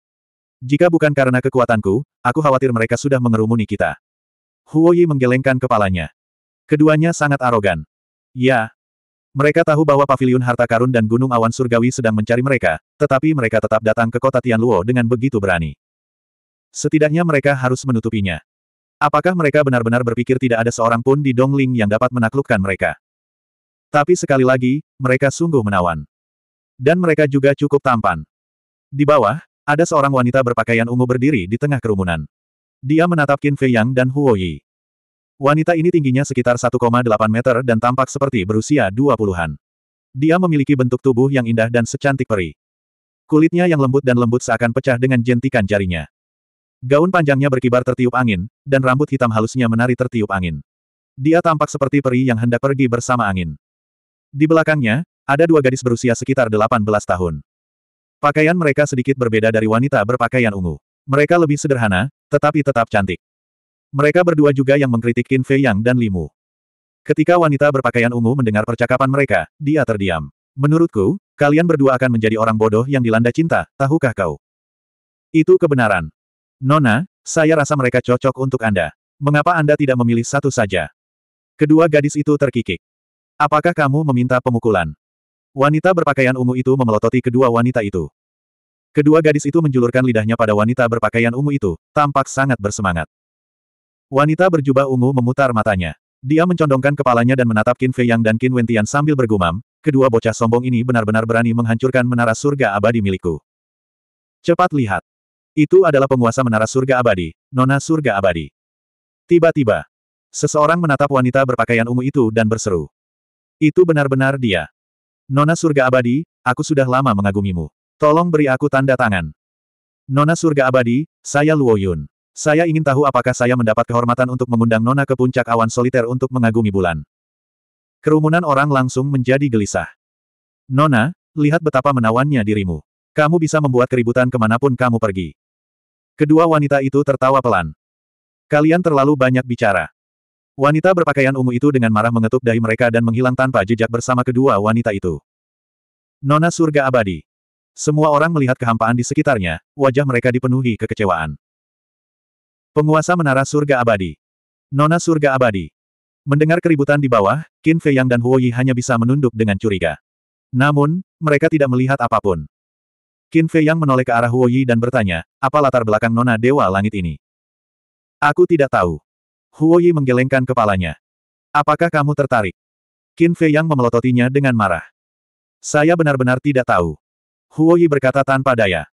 Jika bukan karena kekuatanku, aku khawatir mereka sudah mengerumuni kita. Huo Yi menggelengkan kepalanya. Keduanya sangat arogan. Ya. Mereka tahu bahwa paviliun harta karun dan gunung awan surgawi sedang mencari mereka, tetapi mereka tetap datang ke kota Tianluo dengan begitu berani. Setidaknya mereka harus menutupinya. Apakah mereka benar-benar berpikir tidak ada seorang pun di Dongling yang dapat menaklukkan mereka? Tapi sekali lagi, mereka sungguh menawan. Dan mereka juga cukup tampan. Di bawah, ada seorang wanita berpakaian ungu berdiri di tengah kerumunan. Dia menatap Qin Fei Yang dan Huo Yi. Wanita ini tingginya sekitar 1,8 meter dan tampak seperti berusia 20-an. Dia memiliki bentuk tubuh yang indah dan secantik peri. Kulitnya yang lembut dan lembut seakan pecah dengan jentikan jarinya. Gaun panjangnya berkibar tertiup angin, dan rambut hitam halusnya menari tertiup angin. Dia tampak seperti peri yang hendak pergi bersama angin. Di belakangnya, ada dua gadis berusia sekitar 18 tahun. Pakaian mereka sedikit berbeda dari wanita berpakaian ungu. Mereka lebih sederhana, tetapi tetap cantik. Mereka berdua juga yang mengkritik Qin Fei Yang dan Limu. Ketika wanita berpakaian ungu mendengar percakapan mereka, dia terdiam. Menurutku, kalian berdua akan menjadi orang bodoh yang dilanda cinta, tahukah kau? Itu kebenaran. Nona, saya rasa mereka cocok untuk Anda. Mengapa Anda tidak memilih satu saja? Kedua gadis itu terkikik. Apakah kamu meminta pemukulan? Wanita berpakaian ungu itu memelototi kedua wanita itu. Kedua gadis itu menjulurkan lidahnya pada wanita berpakaian ungu itu, tampak sangat bersemangat. Wanita berjubah ungu memutar matanya. Dia mencondongkan kepalanya dan menatap Qin Fei Yang dan Qin Wentian sambil bergumam, kedua bocah sombong ini benar-benar berani menghancurkan menara surga abadi milikku. Cepat lihat. Itu adalah penguasa menara surga abadi, nona surga abadi. Tiba-tiba, seseorang menatap wanita berpakaian ungu itu dan berseru. Itu benar-benar dia. Nona surga abadi, aku sudah lama mengagumimu. Tolong beri aku tanda tangan. Nona surga abadi, saya Luo Yun. Saya ingin tahu apakah saya mendapat kehormatan untuk mengundang Nona ke puncak awan soliter untuk mengagumi bulan. Kerumunan orang langsung menjadi gelisah. Nona, lihat betapa menawannya dirimu. Kamu bisa membuat keributan kemanapun kamu pergi. Kedua wanita itu tertawa pelan. Kalian terlalu banyak bicara. Wanita berpakaian ungu itu dengan marah mengetuk dahi mereka dan menghilang tanpa jejak bersama kedua wanita itu. Nona surga abadi. Semua orang melihat kehampaan di sekitarnya, wajah mereka dipenuhi kekecewaan. Penguasa menara surga abadi. Nona surga abadi. Mendengar keributan di bawah, Qin Fei Yang dan huoyi hanya bisa menunduk dengan curiga. Namun, mereka tidak melihat apapun. Qin Fei yang menoleh ke arah Huo Yi dan bertanya, apa latar belakang nona dewa langit ini? Aku tidak tahu. Huo Yi menggelengkan kepalanya. Apakah kamu tertarik? Qin Fei yang memelototinya dengan marah. Saya benar-benar tidak tahu. Huo Yi berkata tanpa daya.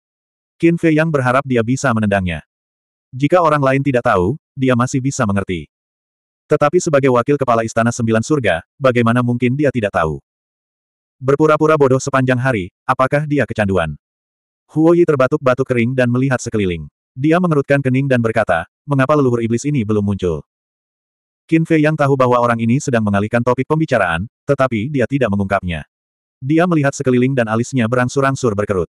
Qin Fei yang berharap dia bisa menendangnya. Jika orang lain tidak tahu, dia masih bisa mengerti. Tetapi sebagai wakil kepala Istana Sembilan Surga, bagaimana mungkin dia tidak tahu? Berpura-pura bodoh sepanjang hari, apakah dia kecanduan? Huoyi terbatuk-batuk kering dan melihat sekeliling. Dia mengerutkan kening dan berkata, mengapa leluhur iblis ini belum muncul? Qin Fei yang tahu bahwa orang ini sedang mengalihkan topik pembicaraan, tetapi dia tidak mengungkapnya. Dia melihat sekeliling dan alisnya berangsur-angsur berkerut.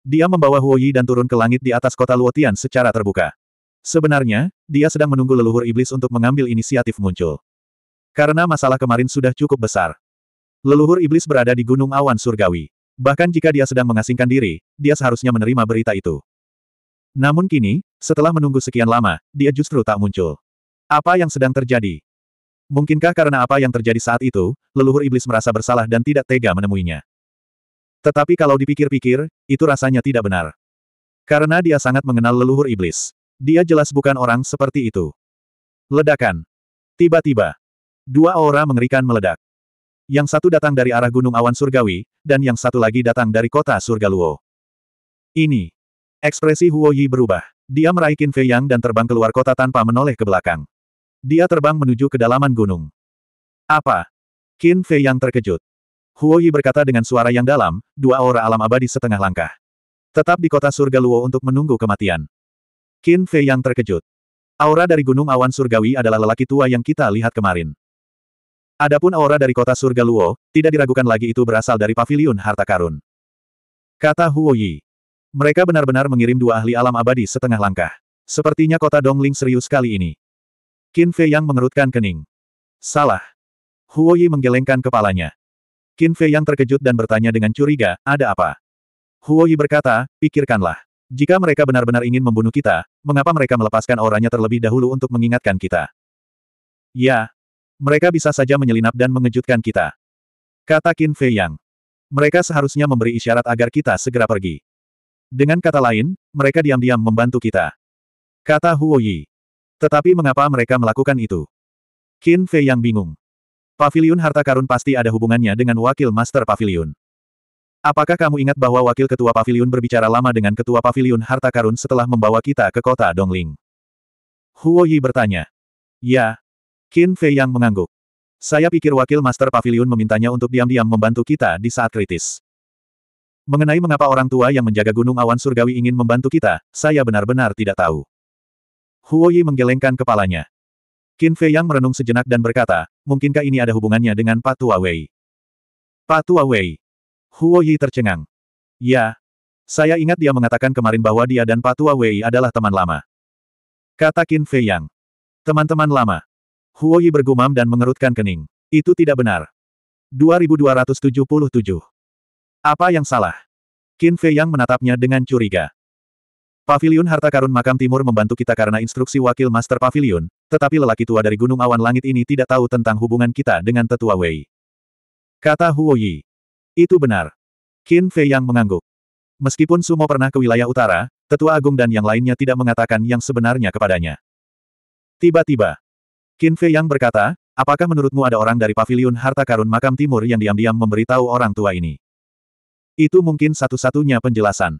Dia membawa Huoyi dan turun ke langit di atas kota Luotian secara terbuka. Sebenarnya, dia sedang menunggu leluhur iblis untuk mengambil inisiatif muncul. Karena masalah kemarin sudah cukup besar. Leluhur iblis berada di Gunung Awan Surgawi. Bahkan jika dia sedang mengasingkan diri, dia seharusnya menerima berita itu. Namun kini, setelah menunggu sekian lama, dia justru tak muncul. Apa yang sedang terjadi? Mungkinkah karena apa yang terjadi saat itu, leluhur iblis merasa bersalah dan tidak tega menemuinya? Tetapi kalau dipikir-pikir, itu rasanya tidak benar. Karena dia sangat mengenal leluhur iblis. Dia jelas bukan orang seperti itu. Ledakan. Tiba-tiba. Dua aura mengerikan meledak. Yang satu datang dari arah gunung awan surgawi, dan yang satu lagi datang dari kota surga Luo. Ini. Ekspresi Huo Yi berubah. Dia meraih Qin Fei Yang dan terbang keluar kota tanpa menoleh ke belakang. Dia terbang menuju kedalaman gunung. Apa? Qin Fei Yang terkejut. Huo Yi berkata dengan suara yang dalam, dua aura alam abadi setengah langkah. Tetap di kota surga Luo untuk menunggu kematian. Qin Fei Yang terkejut. Aura dari gunung awan surgawi adalah lelaki tua yang kita lihat kemarin. Adapun aura dari kota surga Luo, tidak diragukan lagi itu berasal dari paviliun harta karun. Kata Huo Yi. Mereka benar-benar mengirim dua ahli alam abadi setengah langkah. Sepertinya kota Dongling serius kali ini. Qin Fei Yang mengerutkan kening. Salah. Huo Yi menggelengkan kepalanya. Qin Fei Yang terkejut dan bertanya dengan curiga, ada apa? Huo Yi berkata, pikirkanlah. Jika mereka benar-benar ingin membunuh kita, mengapa mereka melepaskan auranya terlebih dahulu untuk mengingatkan kita? Ya, mereka bisa saja menyelinap dan mengejutkan kita. Kata Qin Fei Yang. Mereka seharusnya memberi isyarat agar kita segera pergi. Dengan kata lain, mereka diam-diam membantu kita. Kata Huo Yi. Tetapi mengapa mereka melakukan itu? Qin Fei Yang bingung. Pavilion harta karun pasti ada hubungannya dengan wakil master pavilion. Apakah kamu ingat bahwa wakil ketua pavilion berbicara lama dengan ketua pavilion harta karun setelah membawa kita ke kota Dongling? Huo Yi bertanya. Ya, Qin Fei yang mengangguk. Saya pikir wakil Master Pavilion memintanya untuk diam-diam membantu kita di saat kritis. Mengenai mengapa orang tua yang menjaga gunung awan surgawi ingin membantu kita, saya benar-benar tidak tahu. Huo Yi menggelengkan kepalanya. Qin Fei yang merenung sejenak dan berkata, mungkinkah ini ada hubungannya dengan Patua Wei? Patua Wei. Huo Yi tercengang. Ya. Saya ingat dia mengatakan kemarin bahwa dia dan Patua Wei adalah teman lama. Kata Qin Fei Yang. Teman-teman lama, Huoyi bergumam dan mengerutkan kening. Itu tidak benar. 2277. Apa yang salah? Qin Fei Yang menatapnya dengan curiga. Pavilion Harta Karun Makam Timur membantu kita karena instruksi wakil Master pavilion. tetapi lelaki tua dari Gunung Awan Langit ini tidak tahu tentang hubungan kita dengan tetua Wei. Kata Huoyi. Itu benar. Qin Fei Yang mengangguk. Meskipun Sumo pernah ke wilayah utara, tetua agung dan yang lainnya tidak mengatakan yang sebenarnya kepadanya. Tiba-tiba, Qin Fei yang berkata, apakah menurutmu ada orang dari paviliun harta karun makam timur yang diam-diam memberitahu orang tua ini? Itu mungkin satu-satunya penjelasan.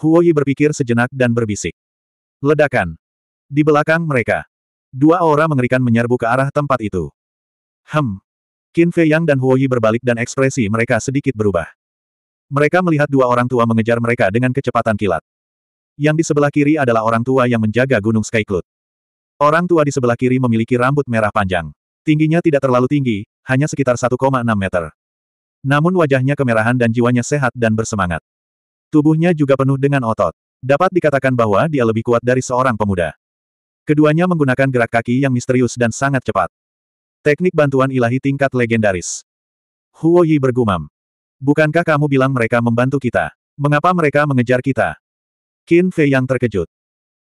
Huo Yi berpikir sejenak dan berbisik. Ledakan. Di belakang mereka. Dua orang mengerikan menyerbu ke arah tempat itu. Hem. Qin Fei Yang dan Huo Yi berbalik dan ekspresi mereka sedikit berubah. Mereka melihat dua orang tua mengejar mereka dengan kecepatan kilat. Yang di sebelah kiri adalah orang tua yang menjaga Gunung Skycloud. Orang tua di sebelah kiri memiliki rambut merah panjang. Tingginya tidak terlalu tinggi, hanya sekitar 1,6 meter. Namun wajahnya kemerahan dan jiwanya sehat dan bersemangat. Tubuhnya juga penuh dengan otot. Dapat dikatakan bahwa dia lebih kuat dari seorang pemuda. Keduanya menggunakan gerak kaki yang misterius dan sangat cepat. Teknik bantuan ilahi tingkat legendaris. Huo Yi bergumam. Bukankah kamu bilang mereka membantu kita? Mengapa mereka mengejar kita? Qin Fei yang terkejut.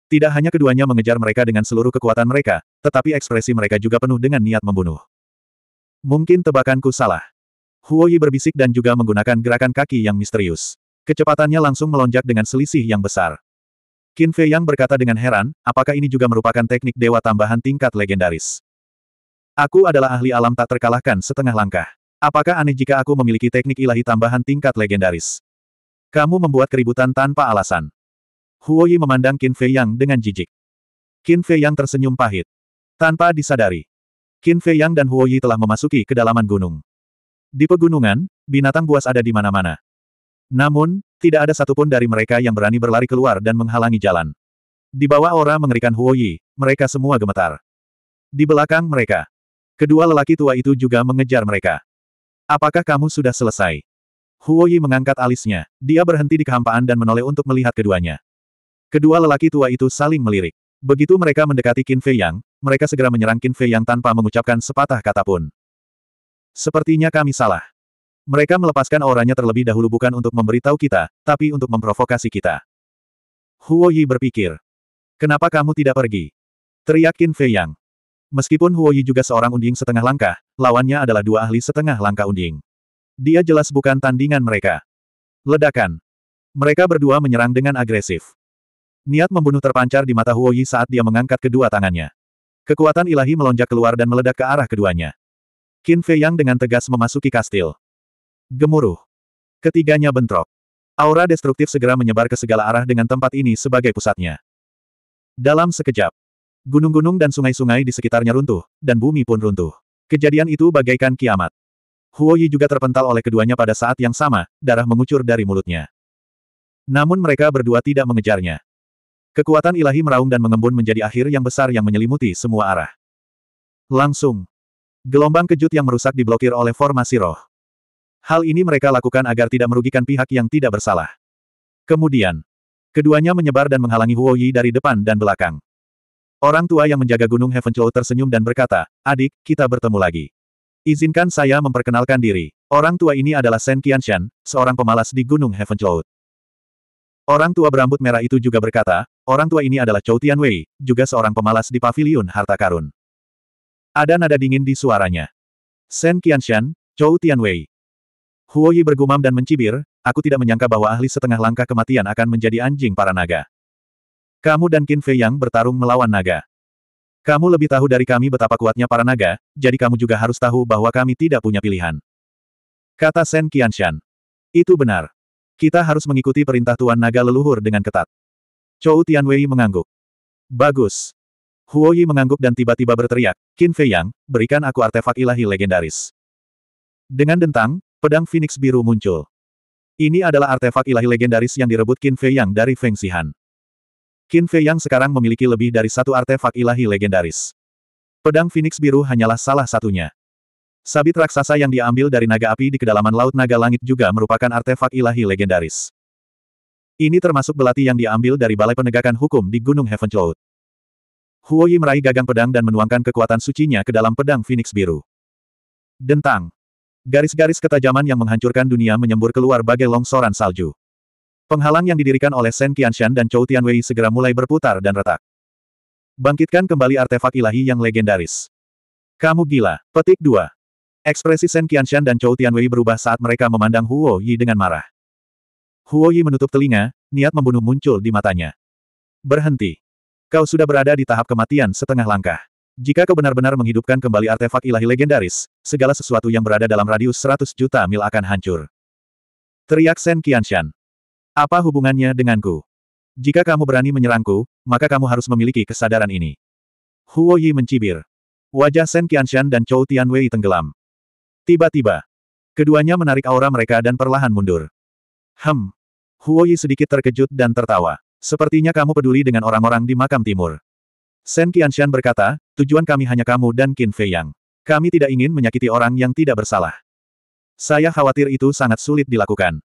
Tidak hanya keduanya mengejar mereka dengan seluruh kekuatan mereka, tetapi ekspresi mereka juga penuh dengan niat membunuh. Mungkin tebakanku salah. Huo Yi berbisik dan juga menggunakan gerakan kaki yang misterius. Kecepatannya langsung melonjak dengan selisih yang besar. Qin Fei Yang berkata dengan heran, apakah ini juga merupakan teknik dewa tambahan tingkat legendaris? Aku adalah ahli alam tak terkalahkan setengah langkah. Apakah aneh jika aku memiliki teknik ilahi tambahan tingkat legendaris? Kamu membuat keributan tanpa alasan. Huoyi memandang Qin Fei Yang dengan jijik. Qin Fei Yang tersenyum pahit. Tanpa disadari. Qin Fei Yang dan Huoyi telah memasuki kedalaman gunung. Di pegunungan, binatang buas ada di mana-mana. Namun, tidak ada satupun dari mereka yang berani berlari keluar dan menghalangi jalan. Di bawah aura mengerikan Huoyi, mereka semua gemetar. Di belakang mereka, kedua lelaki tua itu juga mengejar mereka. Apakah kamu sudah selesai? Huoyi mengangkat alisnya. Dia berhenti di kehampaan dan menoleh untuk melihat keduanya. Kedua lelaki tua itu saling melirik. Begitu mereka mendekati Qin Fei Yang, mereka segera menyerang Qin Fei Yang tanpa mengucapkan sepatah kata pun. Sepertinya kami salah. Mereka melepaskan auranya terlebih dahulu bukan untuk memberitahu kita, tapi untuk memprovokasi kita. Huo Yi berpikir. Kenapa kamu tidak pergi? Teriak Qin Fei Yang. Meskipun Huo Yi juga seorang unding setengah langkah, lawannya adalah dua ahli setengah langkah unding. Dia jelas bukan tandingan mereka. Ledakan. Mereka berdua menyerang dengan agresif. Niat membunuh terpancar di mata Huoyi saat dia mengangkat kedua tangannya. Kekuatan ilahi melonjak keluar dan meledak ke arah keduanya. Qin Fei Yang dengan tegas memasuki kastil. Gemuruh. Ketiganya bentrok. Aura destruktif segera menyebar ke segala arah dengan tempat ini sebagai pusatnya. Dalam sekejap, gunung-gunung dan sungai-sungai di sekitarnya runtuh, dan bumi pun runtuh. Kejadian itu bagaikan kiamat. Huoyi juga terpental oleh keduanya pada saat yang sama, darah mengucur dari mulutnya. Namun mereka berdua tidak mengejarnya. Kekuatan ilahi meraung dan mengembun menjadi akhir yang besar yang menyelimuti semua arah. Langsung. Gelombang kejut yang merusak diblokir oleh formasi roh. Hal ini mereka lakukan agar tidak merugikan pihak yang tidak bersalah. Kemudian, keduanya menyebar dan menghalangi Huo Yi dari depan dan belakang. Orang tua yang menjaga Gunung Heaven Chow tersenyum dan berkata, Adik, kita bertemu lagi. Izinkan saya memperkenalkan diri. Orang tua ini adalah Shen Qianshan, seorang pemalas di Gunung Heaven Cloud. Orang tua berambut merah itu juga berkata, orang tua ini adalah Chou Tianwei, juga seorang pemalas di paviliun harta karun. Ada nada dingin di suaranya. Sen Qianshan, Chou Tianwei. Huo Yi bergumam dan mencibir, aku tidak menyangka bahwa ahli setengah langkah kematian akan menjadi anjing para naga. Kamu dan Qin Fei yang bertarung melawan naga. Kamu lebih tahu dari kami betapa kuatnya para naga, jadi kamu juga harus tahu bahwa kami tidak punya pilihan. Kata Sen Qianshan. Itu benar. Kita harus mengikuti perintah Tuan Naga Leluhur dengan ketat. Chou Tianwei mengangguk. Bagus. Huo Yi mengangguk dan tiba-tiba berteriak, Qin Fei Yang, berikan aku artefak ilahi legendaris. Dengan dentang, pedang Phoenix biru muncul. Ini adalah artefak ilahi legendaris yang direbut Qin Fei Yang dari Feng Xihan. Qin Fei Yang sekarang memiliki lebih dari satu artefak ilahi legendaris. Pedang Phoenix biru hanyalah salah satunya. Sabit raksasa yang diambil dari naga api di kedalaman Laut Naga Langit juga merupakan artefak ilahi legendaris. Ini termasuk belati yang diambil dari Balai Penegakan Hukum di Gunung Heaven Huo Huoyi meraih gagang pedang dan menuangkan kekuatan sucinya ke dalam pedang Phoenix Biru. Dentang. Garis-garis ketajaman yang menghancurkan dunia menyembur keluar bagai longsoran salju. Penghalang yang didirikan oleh Shen Qianshan dan Chou Tianwei segera mulai berputar dan retak. Bangkitkan kembali artefak ilahi yang legendaris. Kamu gila. Petik 2. Ekspresi Shen Qianshan dan Chou Tianwei berubah saat mereka memandang Huo Yi dengan marah. Huo Yi menutup telinga, niat membunuh muncul di matanya. Berhenti. Kau sudah berada di tahap kematian setengah langkah. Jika kau benar-benar menghidupkan kembali artefak ilahi legendaris, segala sesuatu yang berada dalam radius 100 juta mil akan hancur. Teriak Shen Qianshan. Apa hubungannya denganku? Jika kamu berani menyerangku, maka kamu harus memiliki kesadaran ini. Huo Yi mencibir. Wajah Shen Qianshan dan Chou Tianwei tenggelam. Tiba-tiba, keduanya menarik aura mereka dan perlahan mundur. Hem. Huoyi sedikit terkejut dan tertawa. Sepertinya kamu peduli dengan orang-orang di makam timur. Sen Qianshan berkata, tujuan kami hanya kamu dan Qin Fei Yang. Kami tidak ingin menyakiti orang yang tidak bersalah. Saya khawatir itu sangat sulit dilakukan.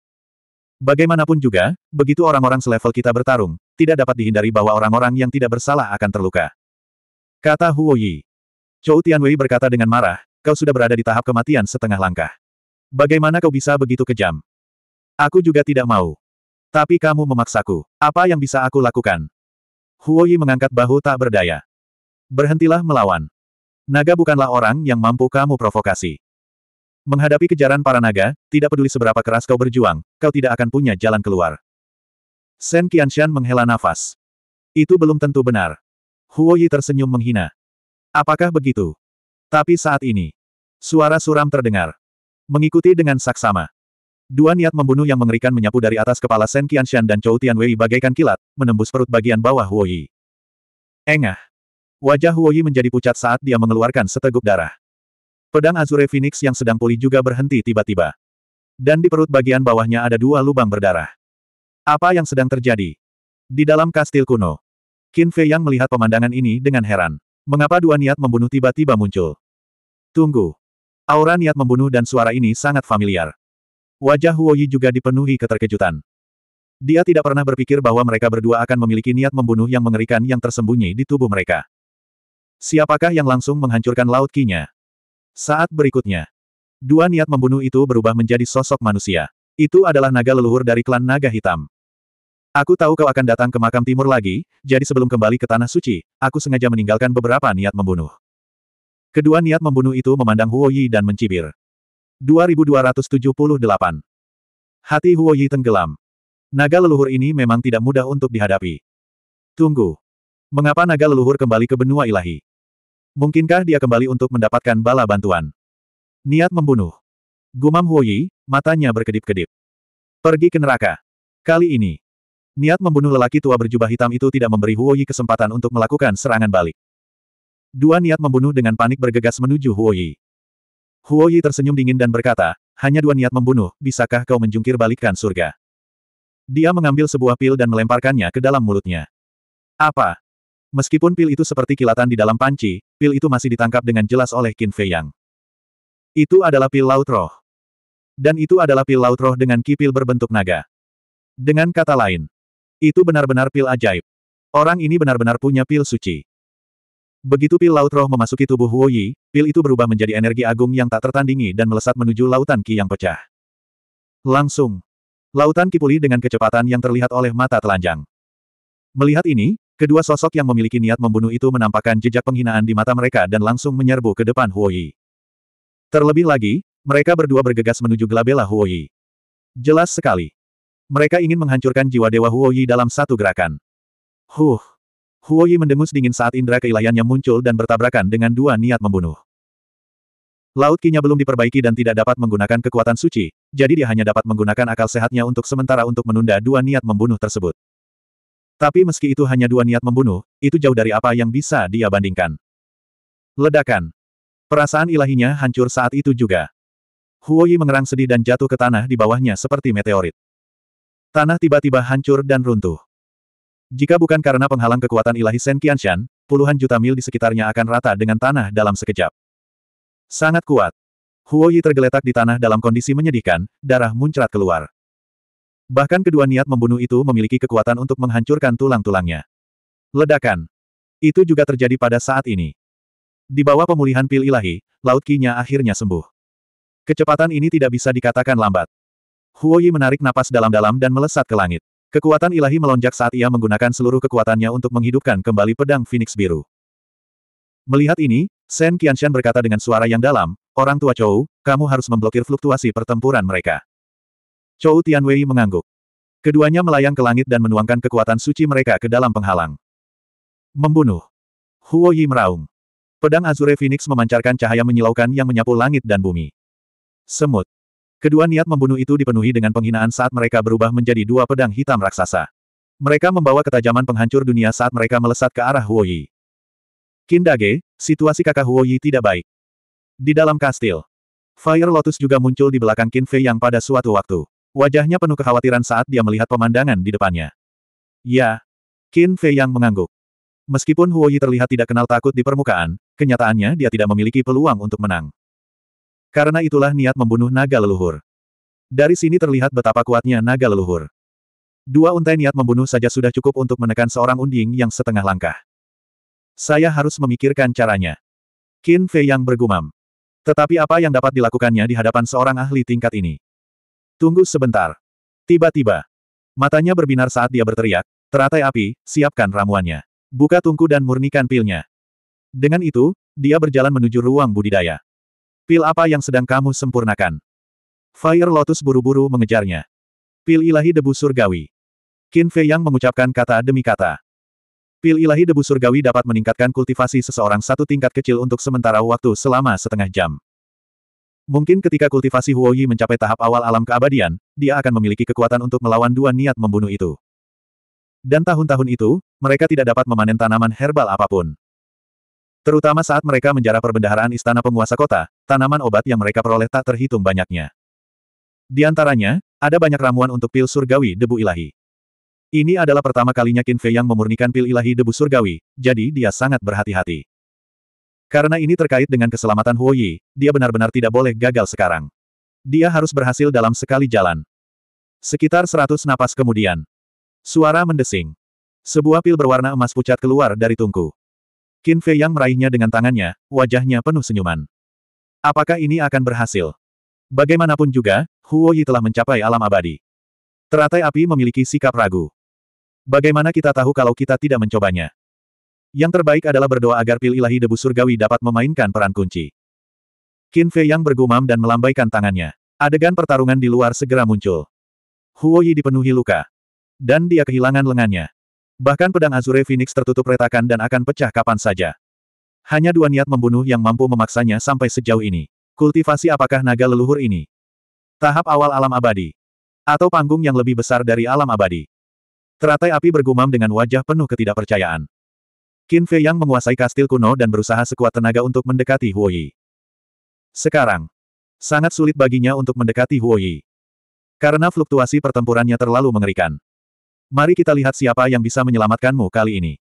Bagaimanapun juga, begitu orang-orang selevel kita bertarung, tidak dapat dihindari bahwa orang-orang yang tidak bersalah akan terluka. Kata Huo Yi. Chou Tianwei berkata dengan marah, kau sudah berada di tahap kematian setengah langkah. Bagaimana kau bisa begitu kejam? Aku juga tidak mau. Tapi kamu memaksaku. Apa yang bisa aku lakukan? Huoyi mengangkat bahu tak berdaya. Berhentilah melawan. Naga bukanlah orang yang mampu kamu provokasi. Menghadapi kejaran para naga, tidak peduli seberapa keras kau berjuang, kau tidak akan punya jalan keluar. Sen Qianshan menghela nafas. Itu belum tentu benar. Huoyi tersenyum menghina. Apakah begitu? Tapi saat ini, suara suram terdengar. Mengikuti dengan saksama. Dua niat membunuh yang mengerikan menyapu dari atas kepala Shen Qianshan dan Chou Tianwei bagaikan kilat, menembus perut bagian bawah Huoyi. Yi. Engah. Wajah Huoyi menjadi pucat saat dia mengeluarkan seteguk darah. Pedang Azure Phoenix yang sedang pulih juga berhenti tiba-tiba. Dan di perut bagian bawahnya ada dua lubang berdarah. Apa yang sedang terjadi? Di dalam kastil kuno. Qin Fei yang melihat pemandangan ini dengan heran. Mengapa dua niat membunuh tiba-tiba muncul? Tunggu. Aura niat membunuh dan suara ini sangat familiar. Wajah Huoyi juga dipenuhi keterkejutan. Dia tidak pernah berpikir bahwa mereka berdua akan memiliki niat membunuh yang mengerikan yang tersembunyi di tubuh mereka. Siapakah yang langsung menghancurkan laut kinya? Saat berikutnya, dua niat membunuh itu berubah menjadi sosok manusia. Itu adalah naga leluhur dari klan naga hitam. Aku tahu kau akan datang ke makam timur lagi, jadi sebelum kembali ke tanah suci, aku sengaja meninggalkan beberapa niat membunuh. Kedua niat membunuh itu memandang Huoyi dan mencibir. 2278. Hati Huoyi tenggelam. Naga leluhur ini memang tidak mudah untuk dihadapi. Tunggu. Mengapa naga leluhur kembali ke benua ilahi? Mungkinkah dia kembali untuk mendapatkan bala bantuan? Niat membunuh. Gumam Huoyi, matanya berkedip-kedip. Pergi ke neraka. Kali ini. Niat membunuh lelaki tua berjubah hitam itu tidak memberi Huoyi kesempatan untuk melakukan serangan balik. Dua niat membunuh dengan panik bergegas menuju Huoyi. Huoyi tersenyum dingin dan berkata, hanya dua niat membunuh, bisakah kau menjungkir balikkan surga? Dia mengambil sebuah pil dan melemparkannya ke dalam mulutnya. Apa? Meskipun pil itu seperti kilatan di dalam panci, pil itu masih ditangkap dengan jelas oleh Qin Fei Yang. Itu adalah pil laut roh. Dan itu adalah pil laut roh dengan kipil berbentuk naga. Dengan kata lain, itu benar-benar pil ajaib. Orang ini benar-benar punya pil suci. Begitu pil laut roh memasuki tubuh Huo Yi, pil itu berubah menjadi energi agung yang tak tertandingi dan melesat menuju lautan Ki yang pecah. Langsung. Lautan Ki pulih dengan kecepatan yang terlihat oleh mata telanjang. Melihat ini, kedua sosok yang memiliki niat membunuh itu menampakkan jejak penghinaan di mata mereka dan langsung menyerbu ke depan Huo Yi. Terlebih lagi, mereka berdua bergegas menuju gelabela Huo Yi. Jelas sekali. Mereka ingin menghancurkan jiwa Dewa Huo Yi dalam satu gerakan. Huh. Huoyi Yi mendengus dingin saat indera keilayannya muncul dan bertabrakan dengan dua niat membunuh. Laut kinya belum diperbaiki dan tidak dapat menggunakan kekuatan suci, jadi dia hanya dapat menggunakan akal sehatnya untuk sementara untuk menunda dua niat membunuh tersebut. Tapi meski itu hanya dua niat membunuh, itu jauh dari apa yang bisa dia bandingkan. Ledakan. Perasaan ilahinya hancur saat itu juga. Huoyi mengerang sedih dan jatuh ke tanah di bawahnya seperti meteorit. Tanah tiba-tiba hancur dan runtuh. Jika bukan karena penghalang kekuatan ilahi Sen Qianshan, puluhan juta mil di sekitarnya akan rata dengan tanah dalam sekejap. Sangat kuat. Huo Yi tergeletak di tanah dalam kondisi menyedihkan, darah muncrat keluar. Bahkan kedua niat membunuh itu memiliki kekuatan untuk menghancurkan tulang-tulangnya. Ledakan. Itu juga terjadi pada saat ini. Di bawah pemulihan pil ilahi, Laut Kinya akhirnya sembuh. Kecepatan ini tidak bisa dikatakan lambat. Huo Yi menarik napas dalam-dalam dan melesat ke langit. Kekuatan ilahi melonjak saat ia menggunakan seluruh kekuatannya untuk menghidupkan kembali pedang Phoenix biru. Melihat ini, Shen Qianshan berkata dengan suara yang dalam, Orang tua Chou, kamu harus memblokir fluktuasi pertempuran mereka. Chou Tianwei mengangguk. Keduanya melayang ke langit dan menuangkan kekuatan suci mereka ke dalam penghalang. Membunuh. Huo Yi meraung. Pedang Azure Phoenix memancarkan cahaya menyilaukan yang menyapu langit dan bumi. Semut. Kedua niat membunuh itu dipenuhi dengan penghinaan saat mereka berubah menjadi dua pedang hitam raksasa. Mereka membawa ketajaman penghancur dunia saat mereka melesat ke arah Huoyi. Kindage, situasi kakak Huoyi tidak baik. Di dalam kastil, Fire Lotus juga muncul di belakang Qin Fei yang pada suatu waktu. Wajahnya penuh kekhawatiran saat dia melihat pemandangan di depannya. Ya, Qin Fei yang mengangguk. Meskipun Huoyi terlihat tidak kenal takut di permukaan, kenyataannya dia tidak memiliki peluang untuk menang. Karena itulah niat membunuh naga leluhur. Dari sini terlihat betapa kuatnya naga leluhur. Dua untai niat membunuh saja sudah cukup untuk menekan seorang unding yang setengah langkah. Saya harus memikirkan caranya. Qin Fei yang bergumam. Tetapi apa yang dapat dilakukannya di hadapan seorang ahli tingkat ini? Tunggu sebentar. Tiba-tiba. Matanya berbinar saat dia berteriak, teratai api, siapkan ramuannya. Buka tungku dan murnikan pilnya. Dengan itu, dia berjalan menuju ruang budidaya. Pil apa yang sedang kamu sempurnakan? Fire Lotus buru-buru mengejarnya. Pil ilahi debu surgawi. Qin Fei Yang mengucapkan kata demi kata. Pil ilahi debu surgawi dapat meningkatkan kultivasi seseorang satu tingkat kecil untuk sementara waktu selama setengah jam. Mungkin ketika kultivasi Huo Yi mencapai tahap awal alam keabadian, dia akan memiliki kekuatan untuk melawan dua niat membunuh itu. Dan tahun-tahun itu, mereka tidak dapat memanen tanaman herbal apapun. Terutama saat mereka menjarah perbendaharaan istana penguasa kota, tanaman obat yang mereka peroleh tak terhitung banyaknya. Di antaranya, ada banyak ramuan untuk pil surgawi debu ilahi. Ini adalah pertama kalinya Qin Fei yang memurnikan pil ilahi debu surgawi, jadi dia sangat berhati-hati. Karena ini terkait dengan keselamatan Huo Yi, dia benar-benar tidak boleh gagal sekarang. Dia harus berhasil dalam sekali jalan. Sekitar seratus napas kemudian. Suara mendesing. Sebuah pil berwarna emas pucat keluar dari tungku. Qin Fei yang meraihnya dengan tangannya, wajahnya penuh senyuman. Apakah ini akan berhasil? Bagaimanapun juga, Huo Yi telah mencapai alam abadi. Teratai api memiliki sikap ragu. Bagaimana kita tahu kalau kita tidak mencobanya? Yang terbaik adalah berdoa agar pil ilahi debu surgawi dapat memainkan peran kunci. Qin Fei yang bergumam dan melambaikan tangannya. Adegan pertarungan di luar segera muncul. Huo Yi dipenuhi luka. Dan dia kehilangan lengannya. Bahkan pedang Azure Phoenix tertutup retakan dan akan pecah kapan saja. Hanya dua niat membunuh yang mampu memaksanya sampai sejauh ini. Kultivasi apakah naga leluhur ini? Tahap awal alam abadi. Atau panggung yang lebih besar dari alam abadi. Teratai api bergumam dengan wajah penuh ketidakpercayaan. Qin Fei Yang menguasai kastil kuno dan berusaha sekuat tenaga untuk mendekati Huo Yi. Sekarang, sangat sulit baginya untuk mendekati Huo Yi. Karena fluktuasi pertempurannya terlalu mengerikan. Mari kita lihat siapa yang bisa menyelamatkanmu kali ini.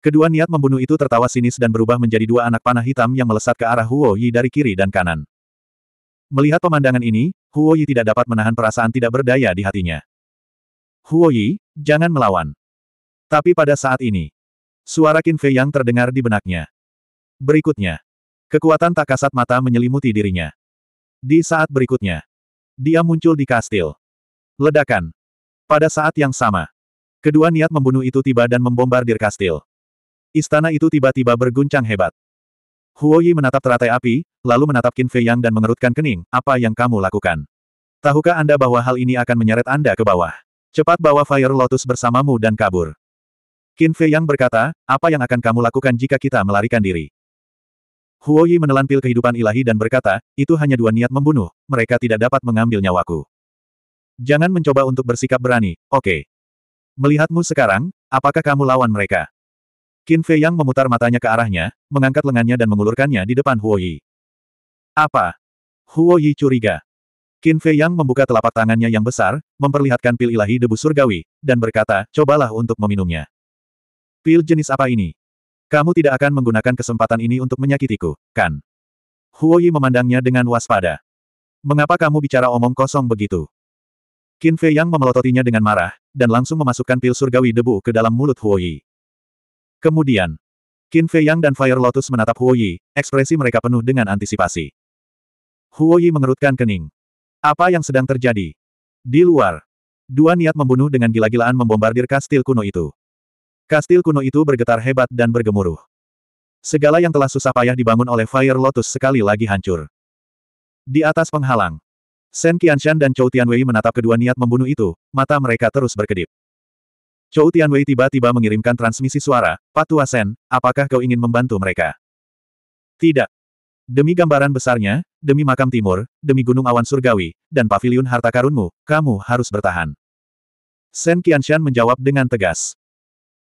Kedua niat membunuh itu tertawa sinis dan berubah menjadi dua anak panah hitam yang melesat ke arah Huo Yi dari kiri dan kanan. Melihat pemandangan ini, Huo Yi tidak dapat menahan perasaan tidak berdaya di hatinya. Huo Yi, jangan melawan. Tapi pada saat ini, suara Qin Fei yang terdengar di benaknya. Berikutnya, kekuatan tak kasat mata menyelimuti dirinya. Di saat berikutnya, dia muncul di kastil. Ledakan. Pada saat yang sama, kedua niat membunuh itu tiba dan membombardir kastil. Istana itu tiba-tiba berguncang hebat. Huo Yi menatap teratai api, lalu menatap Qin Fei Yang dan mengerutkan kening, apa yang kamu lakukan? Tahukah Anda bahwa hal ini akan menyeret Anda ke bawah? Cepat bawa Fire Lotus bersamamu dan kabur. Qin Fei Yang berkata, apa yang akan kamu lakukan jika kita melarikan diri? Huo Yi menelan pil kehidupan ilahi dan berkata, itu hanya dua niat membunuh, mereka tidak dapat mengambil nyawaku. Jangan mencoba untuk bersikap berani, oke. Okay. Melihatmu sekarang, apakah kamu lawan mereka? Qin Fei Yang memutar matanya ke arahnya, mengangkat lengannya dan mengulurkannya di depan Huo Yi. Apa? Huo Yi curiga. Qin Fei Yang membuka telapak tangannya yang besar, memperlihatkan pil ilahi debu surgawi, dan berkata, cobalah untuk meminumnya. Pil jenis apa ini? Kamu tidak akan menggunakan kesempatan ini untuk menyakitiku, kan? Huo Yi memandangnya dengan waspada. Mengapa kamu bicara omong kosong begitu? Qin Fei Yang memelototinya dengan marah, dan langsung memasukkan pil surgawi debu ke dalam mulut Huo Yi. Kemudian, Qin Fei Yang dan Fire Lotus menatap Huo Yi, ekspresi mereka penuh dengan antisipasi. Huo Yi mengerutkan kening. Apa yang sedang terjadi? Di luar, dua niat membunuh dengan gila-gilaan membombardir kastil kuno itu. Kastil kuno itu bergetar hebat dan bergemuruh. Segala yang telah susah payah dibangun oleh Fire Lotus sekali lagi hancur. Di atas penghalang, Sen Qianshan dan Chou Tianwei menatap kedua niat membunuh itu, mata mereka terus berkedip. Chou Tianwei tiba-tiba mengirimkan transmisi suara, Patua Sen, apakah kau ingin membantu mereka? Tidak. Demi gambaran besarnya, demi makam timur, demi gunung awan surgawi, dan paviliun harta karunmu, kamu harus bertahan. Sen Qianshan menjawab dengan tegas.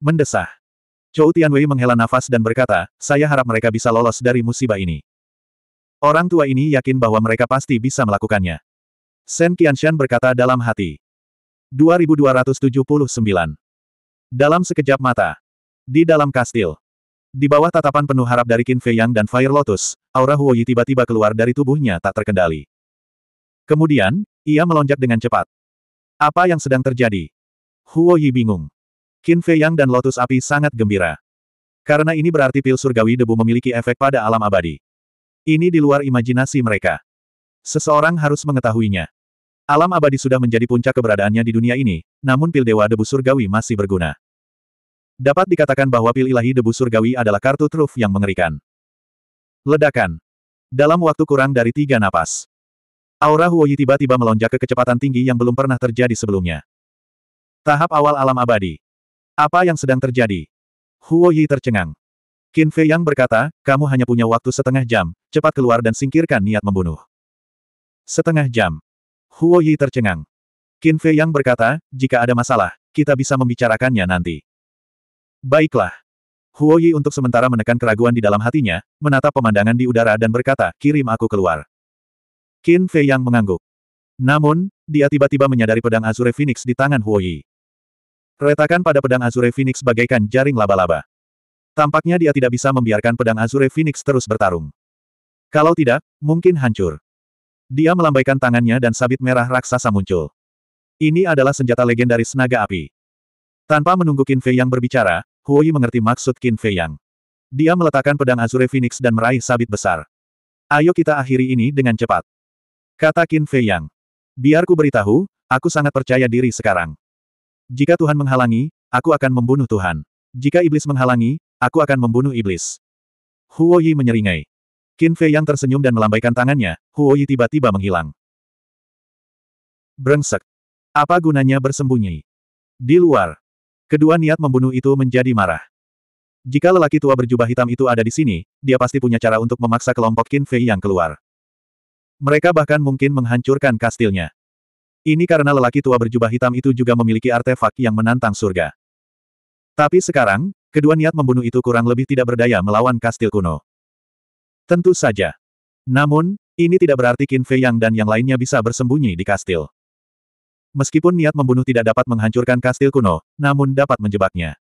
Mendesah. Chou Tianwei menghela nafas dan berkata, saya harap mereka bisa lolos dari musibah ini. Orang tua ini yakin bahwa mereka pasti bisa melakukannya. Sen Qianshan berkata dalam hati. 2279. Dalam sekejap mata. Di dalam kastil. Di bawah tatapan penuh harap dari Qin Fei Yang dan Fire Lotus, aura Huoyi tiba-tiba keluar dari tubuhnya tak terkendali. Kemudian, ia melonjak dengan cepat. Apa yang sedang terjadi? Huoyi bingung. Qin Fei Yang dan Lotus Api sangat gembira. Karena ini berarti pil surgawi debu memiliki efek pada alam abadi. Ini di luar imajinasi mereka. Seseorang harus mengetahuinya. Alam abadi sudah menjadi puncak keberadaannya di dunia ini, namun pil dewa debu surgawi masih berguna. Dapat dikatakan bahwa pil ilahi debu surgawi adalah kartu truf yang mengerikan. Ledakan. Dalam waktu kurang dari tiga napas. Aura Huoyi tiba-tiba melonjak ke kecepatan tinggi yang belum pernah terjadi sebelumnya. Tahap awal alam abadi. Apa yang sedang terjadi? Huoyi tercengang. Qin Fei Yang berkata, kamu hanya punya waktu setengah jam, cepat keluar dan singkirkan niat membunuh. Setengah jam. Huo Yi tercengang. Qin Fei yang berkata, jika ada masalah, kita bisa membicarakannya nanti. Baiklah. Huo Yi untuk sementara menekan keraguan di dalam hatinya, menatap pemandangan di udara dan berkata, kirim aku keluar. Qin Fei yang mengangguk. Namun, dia tiba-tiba menyadari pedang Azure Phoenix di tangan Huo Yi. Retakan pada pedang Azure Phoenix bagaikan jaring laba-laba. Tampaknya dia tidak bisa membiarkan pedang Azure Phoenix terus bertarung. Kalau tidak, mungkin hancur. Dia melambaikan tangannya dan sabit merah raksasa muncul. Ini adalah senjata legendaris naga api. Tanpa menunggu Qin Fei Yang berbicara, Huoyi mengerti maksud Qin Fei Yang. Dia meletakkan pedang Azure Phoenix dan meraih sabit besar. Ayo kita akhiri ini dengan cepat. Kata Qin Fei Yang. Biar ku beritahu, aku sangat percaya diri sekarang. Jika Tuhan menghalangi, aku akan membunuh Tuhan. Jika iblis menghalangi, aku akan membunuh iblis. Huoyi menyeringai. Qin Fei yang tersenyum dan melambaikan tangannya, Huo Yi tiba-tiba menghilang. Brengsek. Apa gunanya bersembunyi? Di luar. Kedua niat membunuh itu menjadi marah. Jika lelaki tua berjubah hitam itu ada di sini, dia pasti punya cara untuk memaksa kelompok Qin Fei yang keluar. Mereka bahkan mungkin menghancurkan kastilnya. Ini karena lelaki tua berjubah hitam itu juga memiliki artefak yang menantang surga. Tapi sekarang, kedua niat membunuh itu kurang lebih tidak berdaya melawan kastil kuno. Tentu saja. Namun, ini tidak berarti Qin Fei Yang dan yang lainnya bisa bersembunyi di kastil. Meskipun niat membunuh tidak dapat menghancurkan kastil kuno, namun dapat menjebaknya.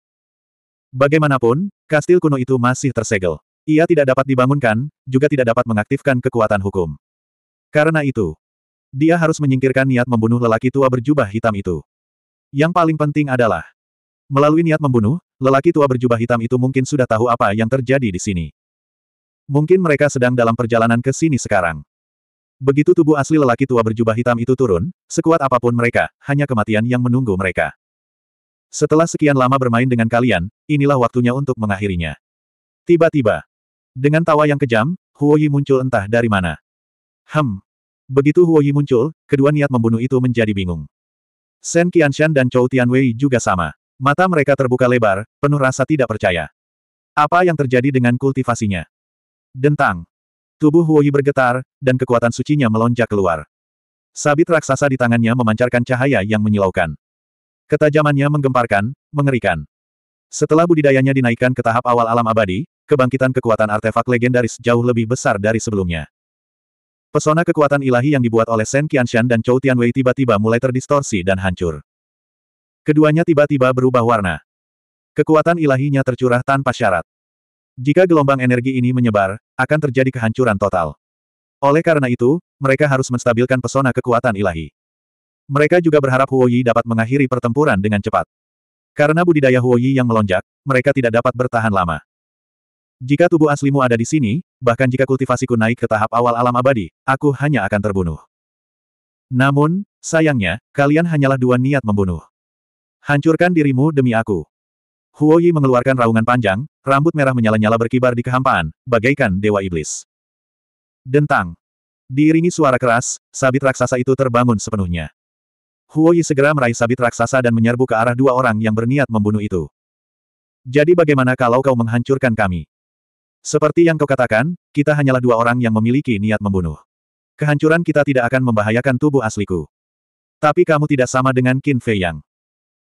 Bagaimanapun, kastil kuno itu masih tersegel. Ia tidak dapat dibangunkan, juga tidak dapat mengaktifkan kekuatan hukum. Karena itu, dia harus menyingkirkan niat membunuh lelaki tua berjubah hitam itu. Yang paling penting adalah, melalui niat membunuh, lelaki tua berjubah hitam itu mungkin sudah tahu apa yang terjadi di sini. Mungkin mereka sedang dalam perjalanan ke sini sekarang. Begitu tubuh asli lelaki tua berjubah hitam itu turun, sekuat apapun mereka, hanya kematian yang menunggu mereka. Setelah sekian lama bermain dengan kalian, inilah waktunya untuk mengakhirinya. Tiba-tiba, dengan tawa yang kejam, Huoyi muncul entah dari mana. Hem. Begitu Huoyi muncul, kedua niat membunuh itu menjadi bingung. Shen Qianshan dan Chou Tianwei juga sama. Mata mereka terbuka lebar, penuh rasa tidak percaya. Apa yang terjadi dengan kultivasinya? Dentang. Tubuh Huoyi bergetar, dan kekuatan sucinya melonjak keluar. Sabit raksasa di tangannya memancarkan cahaya yang menyilaukan. Ketajamannya menggemparkan, mengerikan. Setelah budidayanya dinaikkan ke tahap awal alam abadi, kebangkitan kekuatan artefak legendaris jauh lebih besar dari sebelumnya. Pesona kekuatan ilahi yang dibuat oleh Shen Qianshan dan Chou Tianwei tiba-tiba mulai terdistorsi dan hancur. Keduanya tiba-tiba berubah warna. Kekuatan ilahinya tercurah tanpa syarat. Jika gelombang energi ini menyebar, akan terjadi kehancuran total. Oleh karena itu, mereka harus menstabilkan pesona kekuatan ilahi. Mereka juga berharap Huoyi dapat mengakhiri pertempuran dengan cepat. Karena budidaya Huoyi yang melonjak, mereka tidak dapat bertahan lama. Jika tubuh aslimu ada di sini, bahkan jika kultivasiku naik ke tahap awal alam abadi, aku hanya akan terbunuh. Namun, sayangnya, kalian hanyalah dua niat membunuh. Hancurkan dirimu demi aku. Huo Yi mengeluarkan raungan panjang, rambut merah menyala-nyala berkibar di kehampaan, bagaikan dewa iblis. Dentang. Diiringi suara keras, sabit raksasa itu terbangun sepenuhnya. Huo Yi segera meraih sabit raksasa dan menyerbu ke arah dua orang yang berniat membunuh itu. Jadi bagaimana kalau kau menghancurkan kami? Seperti yang kau katakan, kita hanyalah dua orang yang memiliki niat membunuh. Kehancuran kita tidak akan membahayakan tubuh asliku. Tapi kamu tidak sama dengan Qin Fei Yang.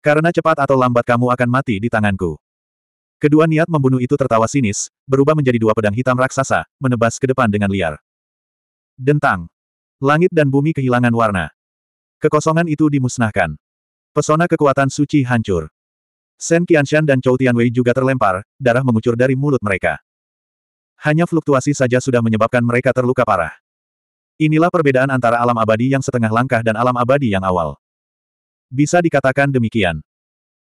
Karena cepat atau lambat kamu akan mati di tanganku. Kedua niat membunuh itu tertawa sinis, berubah menjadi dua pedang hitam raksasa, menebas ke depan dengan liar. Dentang. Langit dan bumi kehilangan warna. Kekosongan itu dimusnahkan. Pesona kekuatan suci hancur. Sen Qianshan dan Chou Tianwei juga terlempar, darah mengucur dari mulut mereka. Hanya fluktuasi saja sudah menyebabkan mereka terluka parah. Inilah perbedaan antara alam abadi yang setengah langkah dan alam abadi yang awal. Bisa dikatakan demikian.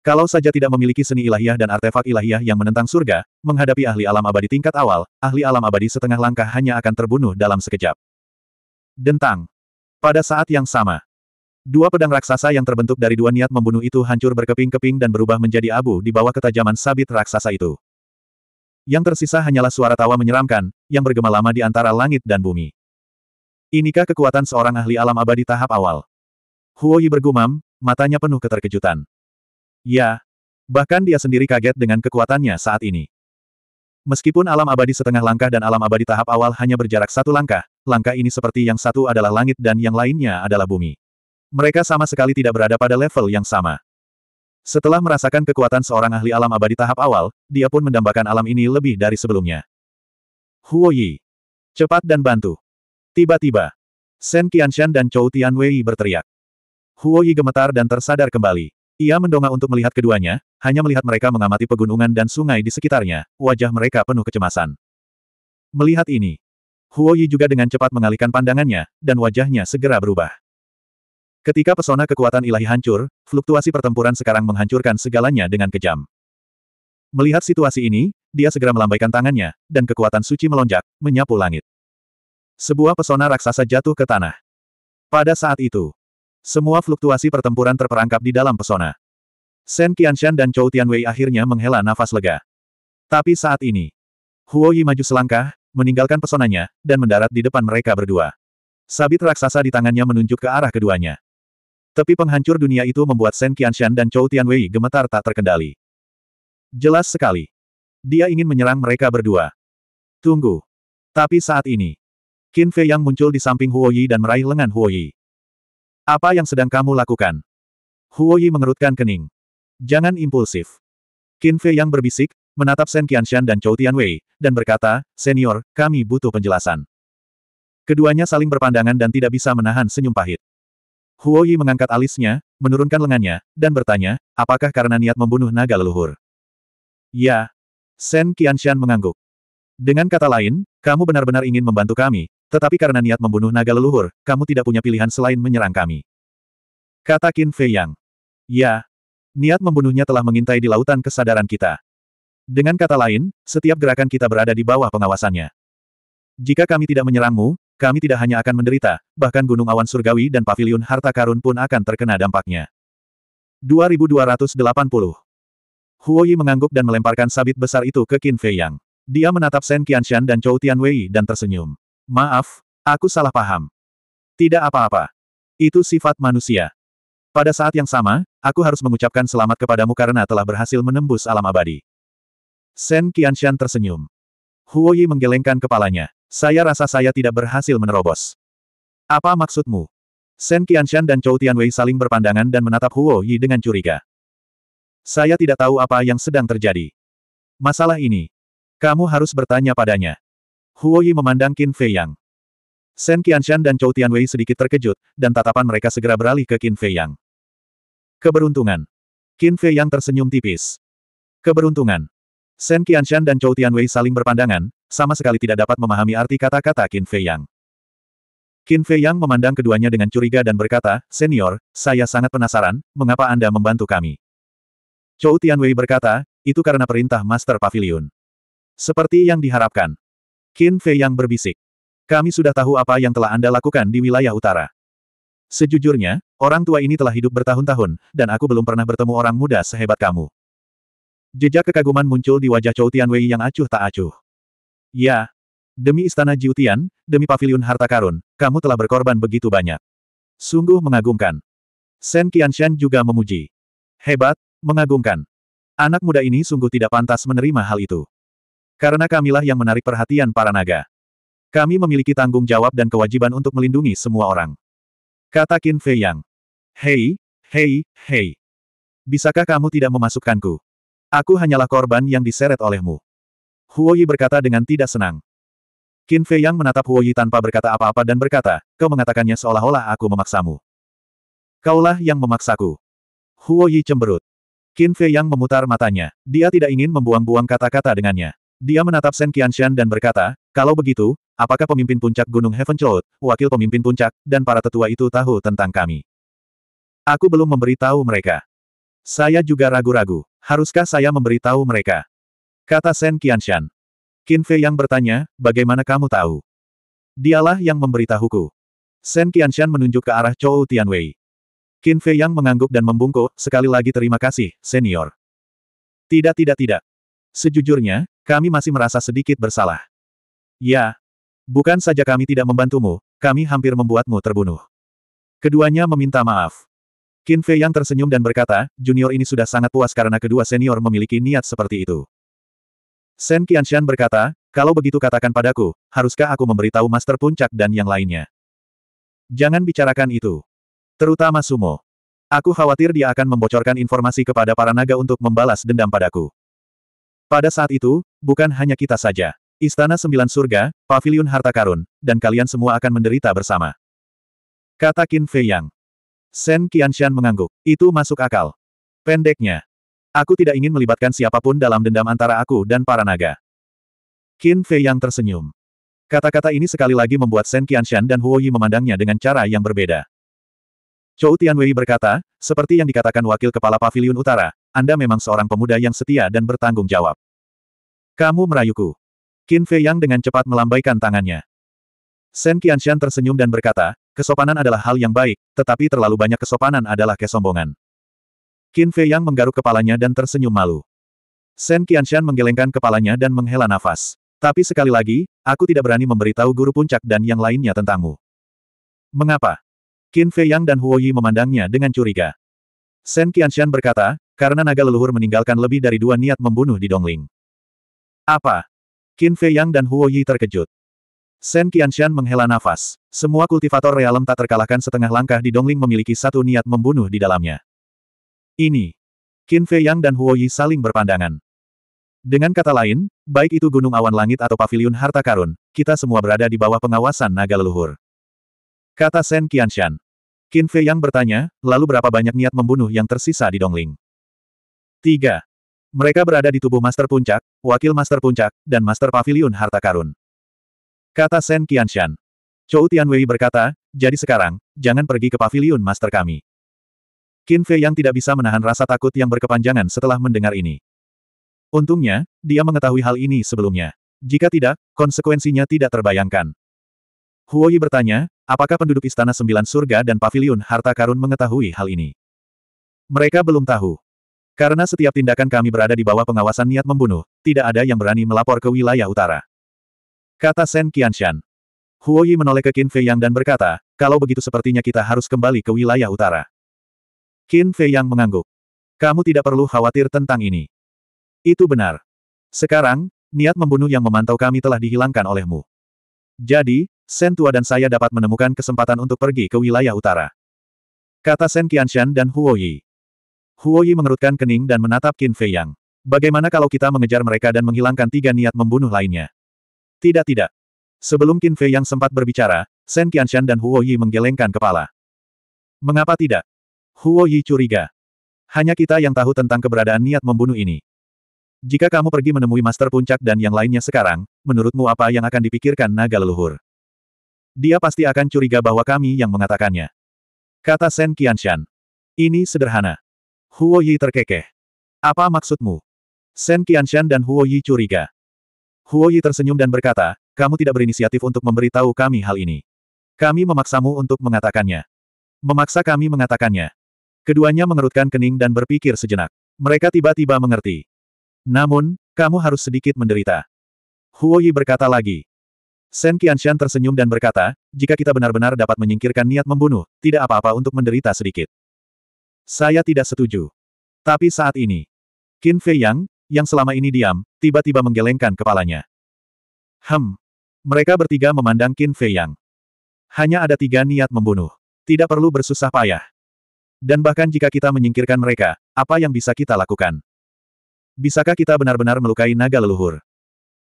Kalau saja tidak memiliki seni ilahiyah dan artefak ilahiyah yang menentang surga, menghadapi ahli alam abadi tingkat awal, ahli alam abadi setengah langkah hanya akan terbunuh dalam sekejap. Dentang. Pada saat yang sama, dua pedang raksasa yang terbentuk dari dua niat membunuh itu hancur berkeping-keping dan berubah menjadi abu di bawah ketajaman sabit raksasa itu. Yang tersisa hanyalah suara tawa menyeramkan, yang bergema lama di antara langit dan bumi. Inikah kekuatan seorang ahli alam abadi tahap awal? Huoyi bergumam, matanya penuh keterkejutan. Ya, bahkan dia sendiri kaget dengan kekuatannya saat ini. Meskipun alam abadi setengah langkah dan alam abadi tahap awal hanya berjarak satu langkah, langkah ini seperti yang satu adalah langit dan yang lainnya adalah bumi. Mereka sama sekali tidak berada pada level yang sama. Setelah merasakan kekuatan seorang ahli alam abadi tahap awal, dia pun mendambakan alam ini lebih dari sebelumnya. Huo Yi. Cepat dan bantu. Tiba-tiba. Shen Qianshan dan Chou Tianwei berteriak. Huo Yi gemetar dan tersadar kembali. Ia mendongak untuk melihat keduanya, hanya melihat mereka mengamati pegunungan dan sungai di sekitarnya, wajah mereka penuh kecemasan. Melihat ini, Huo Yi juga dengan cepat mengalihkan pandangannya, dan wajahnya segera berubah. Ketika pesona kekuatan ilahi hancur, fluktuasi pertempuran sekarang menghancurkan segalanya dengan kejam. Melihat situasi ini, dia segera melambaikan tangannya, dan kekuatan suci melonjak, menyapu langit. Sebuah pesona raksasa jatuh ke tanah. Pada saat itu, semua fluktuasi pertempuran terperangkap di dalam pesona. Shen Qianshan dan Chou Tianwei akhirnya menghela nafas lega. Tapi saat ini, Huo Yi maju selangkah, meninggalkan pesonanya, dan mendarat di depan mereka berdua. Sabit raksasa di tangannya menunjuk ke arah keduanya. Tapi penghancur dunia itu membuat Shen Qianshan dan Chou Tianwei gemetar tak terkendali. Jelas sekali. Dia ingin menyerang mereka berdua. Tunggu. Tapi saat ini, Qin Fei yang muncul di samping Huo Yi dan meraih lengan Huo Yi. Apa yang sedang kamu lakukan? Huoyi mengerutkan kening. Jangan impulsif. Qin Fei yang berbisik, menatap Shen Qianshan dan Chou Tianwei, dan berkata, Senior, kami butuh penjelasan. Keduanya saling berpandangan dan tidak bisa menahan senyum pahit. Huoyi mengangkat alisnya, menurunkan lengannya, dan bertanya, apakah karena niat membunuh naga leluhur? Ya. Shen Qianshan mengangguk. Dengan kata lain, kamu benar-benar ingin membantu kami, tetapi karena niat membunuh naga leluhur, kamu tidak punya pilihan selain menyerang kami. Kata Qin Fei Yang. Ya. Niat membunuhnya telah mengintai di lautan kesadaran kita. Dengan kata lain, setiap gerakan kita berada di bawah pengawasannya. Jika kami tidak menyerangmu, kami tidak hanya akan menderita, bahkan gunung awan surgawi dan paviliun harta karun pun akan terkena dampaknya. 2280 Huoyi mengangguk dan melemparkan sabit besar itu ke Qin Fei Yang. Dia menatap Sen Qianshan dan Chou Tianwei dan tersenyum. Maaf, aku salah paham. Tidak apa-apa. Itu sifat manusia. Pada saat yang sama, aku harus mengucapkan selamat kepadamu karena telah berhasil menembus alam abadi. Sen Qianshan tersenyum. Huoyi menggelengkan kepalanya. Saya rasa saya tidak berhasil menerobos. Apa maksudmu? Sen Qianshan dan Chou Tianwei saling berpandangan dan menatap Huo Yi dengan curiga. Saya tidak tahu apa yang sedang terjadi. Masalah ini. Kamu harus bertanya padanya. Huoyi memandang Qin Fei Yang. Shen Qianshan dan Chou Tianwei sedikit terkejut, dan tatapan mereka segera beralih ke Qin Fei Yang. Keberuntungan. Qin Fei Yang tersenyum tipis. Keberuntungan. Shen Qianshan dan Chou Tianwei saling berpandangan, sama sekali tidak dapat memahami arti kata-kata Qin Fei Yang. Qin Fei Yang memandang keduanya dengan curiga dan berkata, Senior, saya sangat penasaran, mengapa Anda membantu kami? Chou Tianwei berkata, itu karena perintah Master Pavilion. Seperti yang diharapkan, Qin Fei yang berbisik. Kami sudah tahu apa yang telah Anda lakukan di wilayah utara. Sejujurnya, orang tua ini telah hidup bertahun-tahun, dan aku belum pernah bertemu orang muda sehebat kamu. Jejak kekaguman muncul di wajah Chou Tianwei yang acuh tak acuh. Ya. Demi istana Tian, demi pavilion harta karun, kamu telah berkorban begitu banyak. Sungguh mengagumkan. Shen Qianshan juga memuji. Hebat, mengagumkan. Anak muda ini sungguh tidak pantas menerima hal itu. Karena kamilah yang menarik perhatian para naga. Kami memiliki tanggung jawab dan kewajiban untuk melindungi semua orang. Kata Qin Fei Yang. Hei, hei, hei. Bisakah kamu tidak memasukkanku? Aku hanyalah korban yang diseret olehmu. Huo Yi berkata dengan tidak senang. Qin Fei Yang menatap Huo Yi tanpa berkata apa-apa dan berkata, kau mengatakannya seolah-olah aku memaksamu. Kaulah yang memaksaku. Huo Yi cemberut. Qin Fei Yang memutar matanya. Dia tidak ingin membuang-buang kata-kata dengannya. Dia menatap Shen Qianshan dan berkata, kalau begitu, apakah pemimpin puncak Gunung Heaven Cloud, wakil pemimpin puncak, dan para tetua itu tahu tentang kami? Aku belum memberitahu mereka. Saya juga ragu-ragu. Haruskah saya memberitahu mereka? Kata Shen Qianshan. Qin Fei yang bertanya, bagaimana kamu tahu? Dialah yang memberitahuku. Shen Qianshan menunjuk ke arah Chou Tianwei. Qin Fei yang mengangguk dan membungkuk, sekali lagi terima kasih, senior. Tidak tidak tidak. Sejujurnya, kami masih merasa sedikit bersalah. Ya. Bukan saja kami tidak membantumu, kami hampir membuatmu terbunuh. Keduanya meminta maaf. Qin Fei yang tersenyum dan berkata, junior ini sudah sangat puas karena kedua senior memiliki niat seperti itu. Shen Qianshan berkata, kalau begitu katakan padaku, haruskah aku memberitahu Master Puncak dan yang lainnya? Jangan bicarakan itu. Terutama Sumo. Aku khawatir dia akan membocorkan informasi kepada para naga untuk membalas dendam padaku. Pada saat itu, bukan hanya kita saja. Istana Sembilan Surga, Paviliun Harta Karun, dan kalian semua akan menderita bersama. Kata Qin Fei Yang. Sen Qianshan mengangguk. Itu masuk akal. Pendeknya. Aku tidak ingin melibatkan siapapun dalam dendam antara aku dan para naga. Qin Fei Yang tersenyum. Kata-kata ini sekali lagi membuat Sen Qianshan dan Huo Yi memandangnya dengan cara yang berbeda. Chou Tianwei berkata, seperti yang dikatakan wakil kepala Paviliun utara, anda memang seorang pemuda yang setia dan bertanggung jawab. Kamu merayuku. Qin Fei Yang dengan cepat melambaikan tangannya. Shen Qianshan tersenyum dan berkata, kesopanan adalah hal yang baik, tetapi terlalu banyak kesopanan adalah kesombongan. Qin Fei Yang menggaruk kepalanya dan tersenyum malu. Shen Qianshan menggelengkan kepalanya dan menghela nafas. Tapi sekali lagi, aku tidak berani memberitahu guru puncak dan yang lainnya tentangmu. Mengapa? Qin Fei Yang dan Huo Yi memandangnya dengan curiga. Shen Qianshan berkata, karena naga leluhur meninggalkan lebih dari dua niat membunuh di Dongling. Apa? Qin Fei Yang dan Huo Yi terkejut. Shen Qianshan menghela nafas. Semua kultivator realem tak terkalahkan setengah langkah di Dongling memiliki satu niat membunuh di dalamnya. Ini. Qin Fei Yang dan Huo Yi saling berpandangan. Dengan kata lain, baik itu Gunung Awan Langit atau Paviliun Harta Karun, kita semua berada di bawah pengawasan naga leluhur. Kata Shen Qianshan. Qin Fei Yang bertanya, lalu berapa banyak niat membunuh yang tersisa di Dongling? 3. Mereka berada di tubuh Master Puncak, Wakil Master Puncak, dan Master Pavilion Harta Karun. Kata Sen Qianshan. Chou Tianwei berkata, jadi sekarang, jangan pergi ke pavilion Master kami. Qin Fei yang tidak bisa menahan rasa takut yang berkepanjangan setelah mendengar ini. Untungnya, dia mengetahui hal ini sebelumnya. Jika tidak, konsekuensinya tidak terbayangkan. Huoyi bertanya, apakah penduduk Istana Sembilan Surga dan Pavilion Harta Karun mengetahui hal ini? Mereka belum tahu. Karena setiap tindakan kami berada di bawah pengawasan niat membunuh, tidak ada yang berani melapor ke wilayah utara. Kata Sen Qianshan. Huo Yi menoleh ke Qin Fei Yang dan berkata, kalau begitu sepertinya kita harus kembali ke wilayah utara. Qin Fei Yang mengangguk. Kamu tidak perlu khawatir tentang ini. Itu benar. Sekarang, niat membunuh yang memantau kami telah dihilangkan olehmu. Jadi, Sen Tua dan saya dapat menemukan kesempatan untuk pergi ke wilayah utara. Kata Sen Qianshan dan Huo Yi. Huo Yi mengerutkan kening dan menatap Qin Fei Yang. Bagaimana kalau kita mengejar mereka dan menghilangkan tiga niat membunuh lainnya? Tidak tidak. Sebelum Qin Fei Yang sempat berbicara, Shen Qianshan dan Huo Yi menggelengkan kepala. Mengapa tidak? Huo Yi curiga. Hanya kita yang tahu tentang keberadaan niat membunuh ini. Jika kamu pergi menemui Master Puncak dan yang lainnya sekarang, menurutmu apa yang akan dipikirkan naga leluhur? Dia pasti akan curiga bahwa kami yang mengatakannya. Kata Shen Qianshan. Ini sederhana. Huo Yi terkekeh. Apa maksudmu? Shen Qianshan dan Huo Yi curiga. Huo Yi tersenyum dan berkata, kamu tidak berinisiatif untuk memberitahu kami hal ini. Kami memaksamu untuk mengatakannya. Memaksa kami mengatakannya. Keduanya mengerutkan kening dan berpikir sejenak. Mereka tiba-tiba mengerti. Namun, kamu harus sedikit menderita. Huo Yi berkata lagi. Shen Qianshan tersenyum dan berkata, jika kita benar-benar dapat menyingkirkan niat membunuh, tidak apa-apa untuk menderita sedikit. Saya tidak setuju. Tapi saat ini, Qin Fei Yang, yang selama ini diam, tiba-tiba menggelengkan kepalanya. Hem. Mereka bertiga memandang Qin Fei Yang. Hanya ada tiga niat membunuh. Tidak perlu bersusah payah. Dan bahkan jika kita menyingkirkan mereka, apa yang bisa kita lakukan? Bisakah kita benar-benar melukai naga leluhur?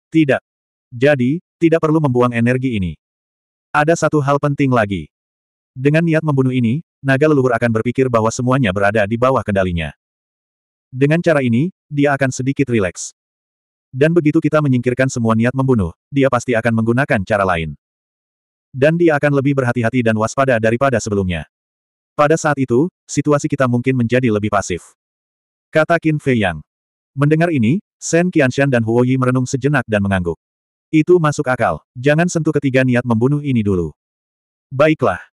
Tidak. Jadi, tidak perlu membuang energi ini. Ada satu hal penting lagi. Dengan niat membunuh ini, naga leluhur akan berpikir bahwa semuanya berada di bawah kendalinya. Dengan cara ini, dia akan sedikit rileks. Dan begitu kita menyingkirkan semua niat membunuh, dia pasti akan menggunakan cara lain. Dan dia akan lebih berhati-hati dan waspada daripada sebelumnya. Pada saat itu, situasi kita mungkin menjadi lebih pasif. Kata Qin Fei Yang. Mendengar ini, Shen Qianshan dan Huo Yi merenung sejenak dan mengangguk. Itu masuk akal, jangan sentuh ketiga niat membunuh ini dulu. Baiklah.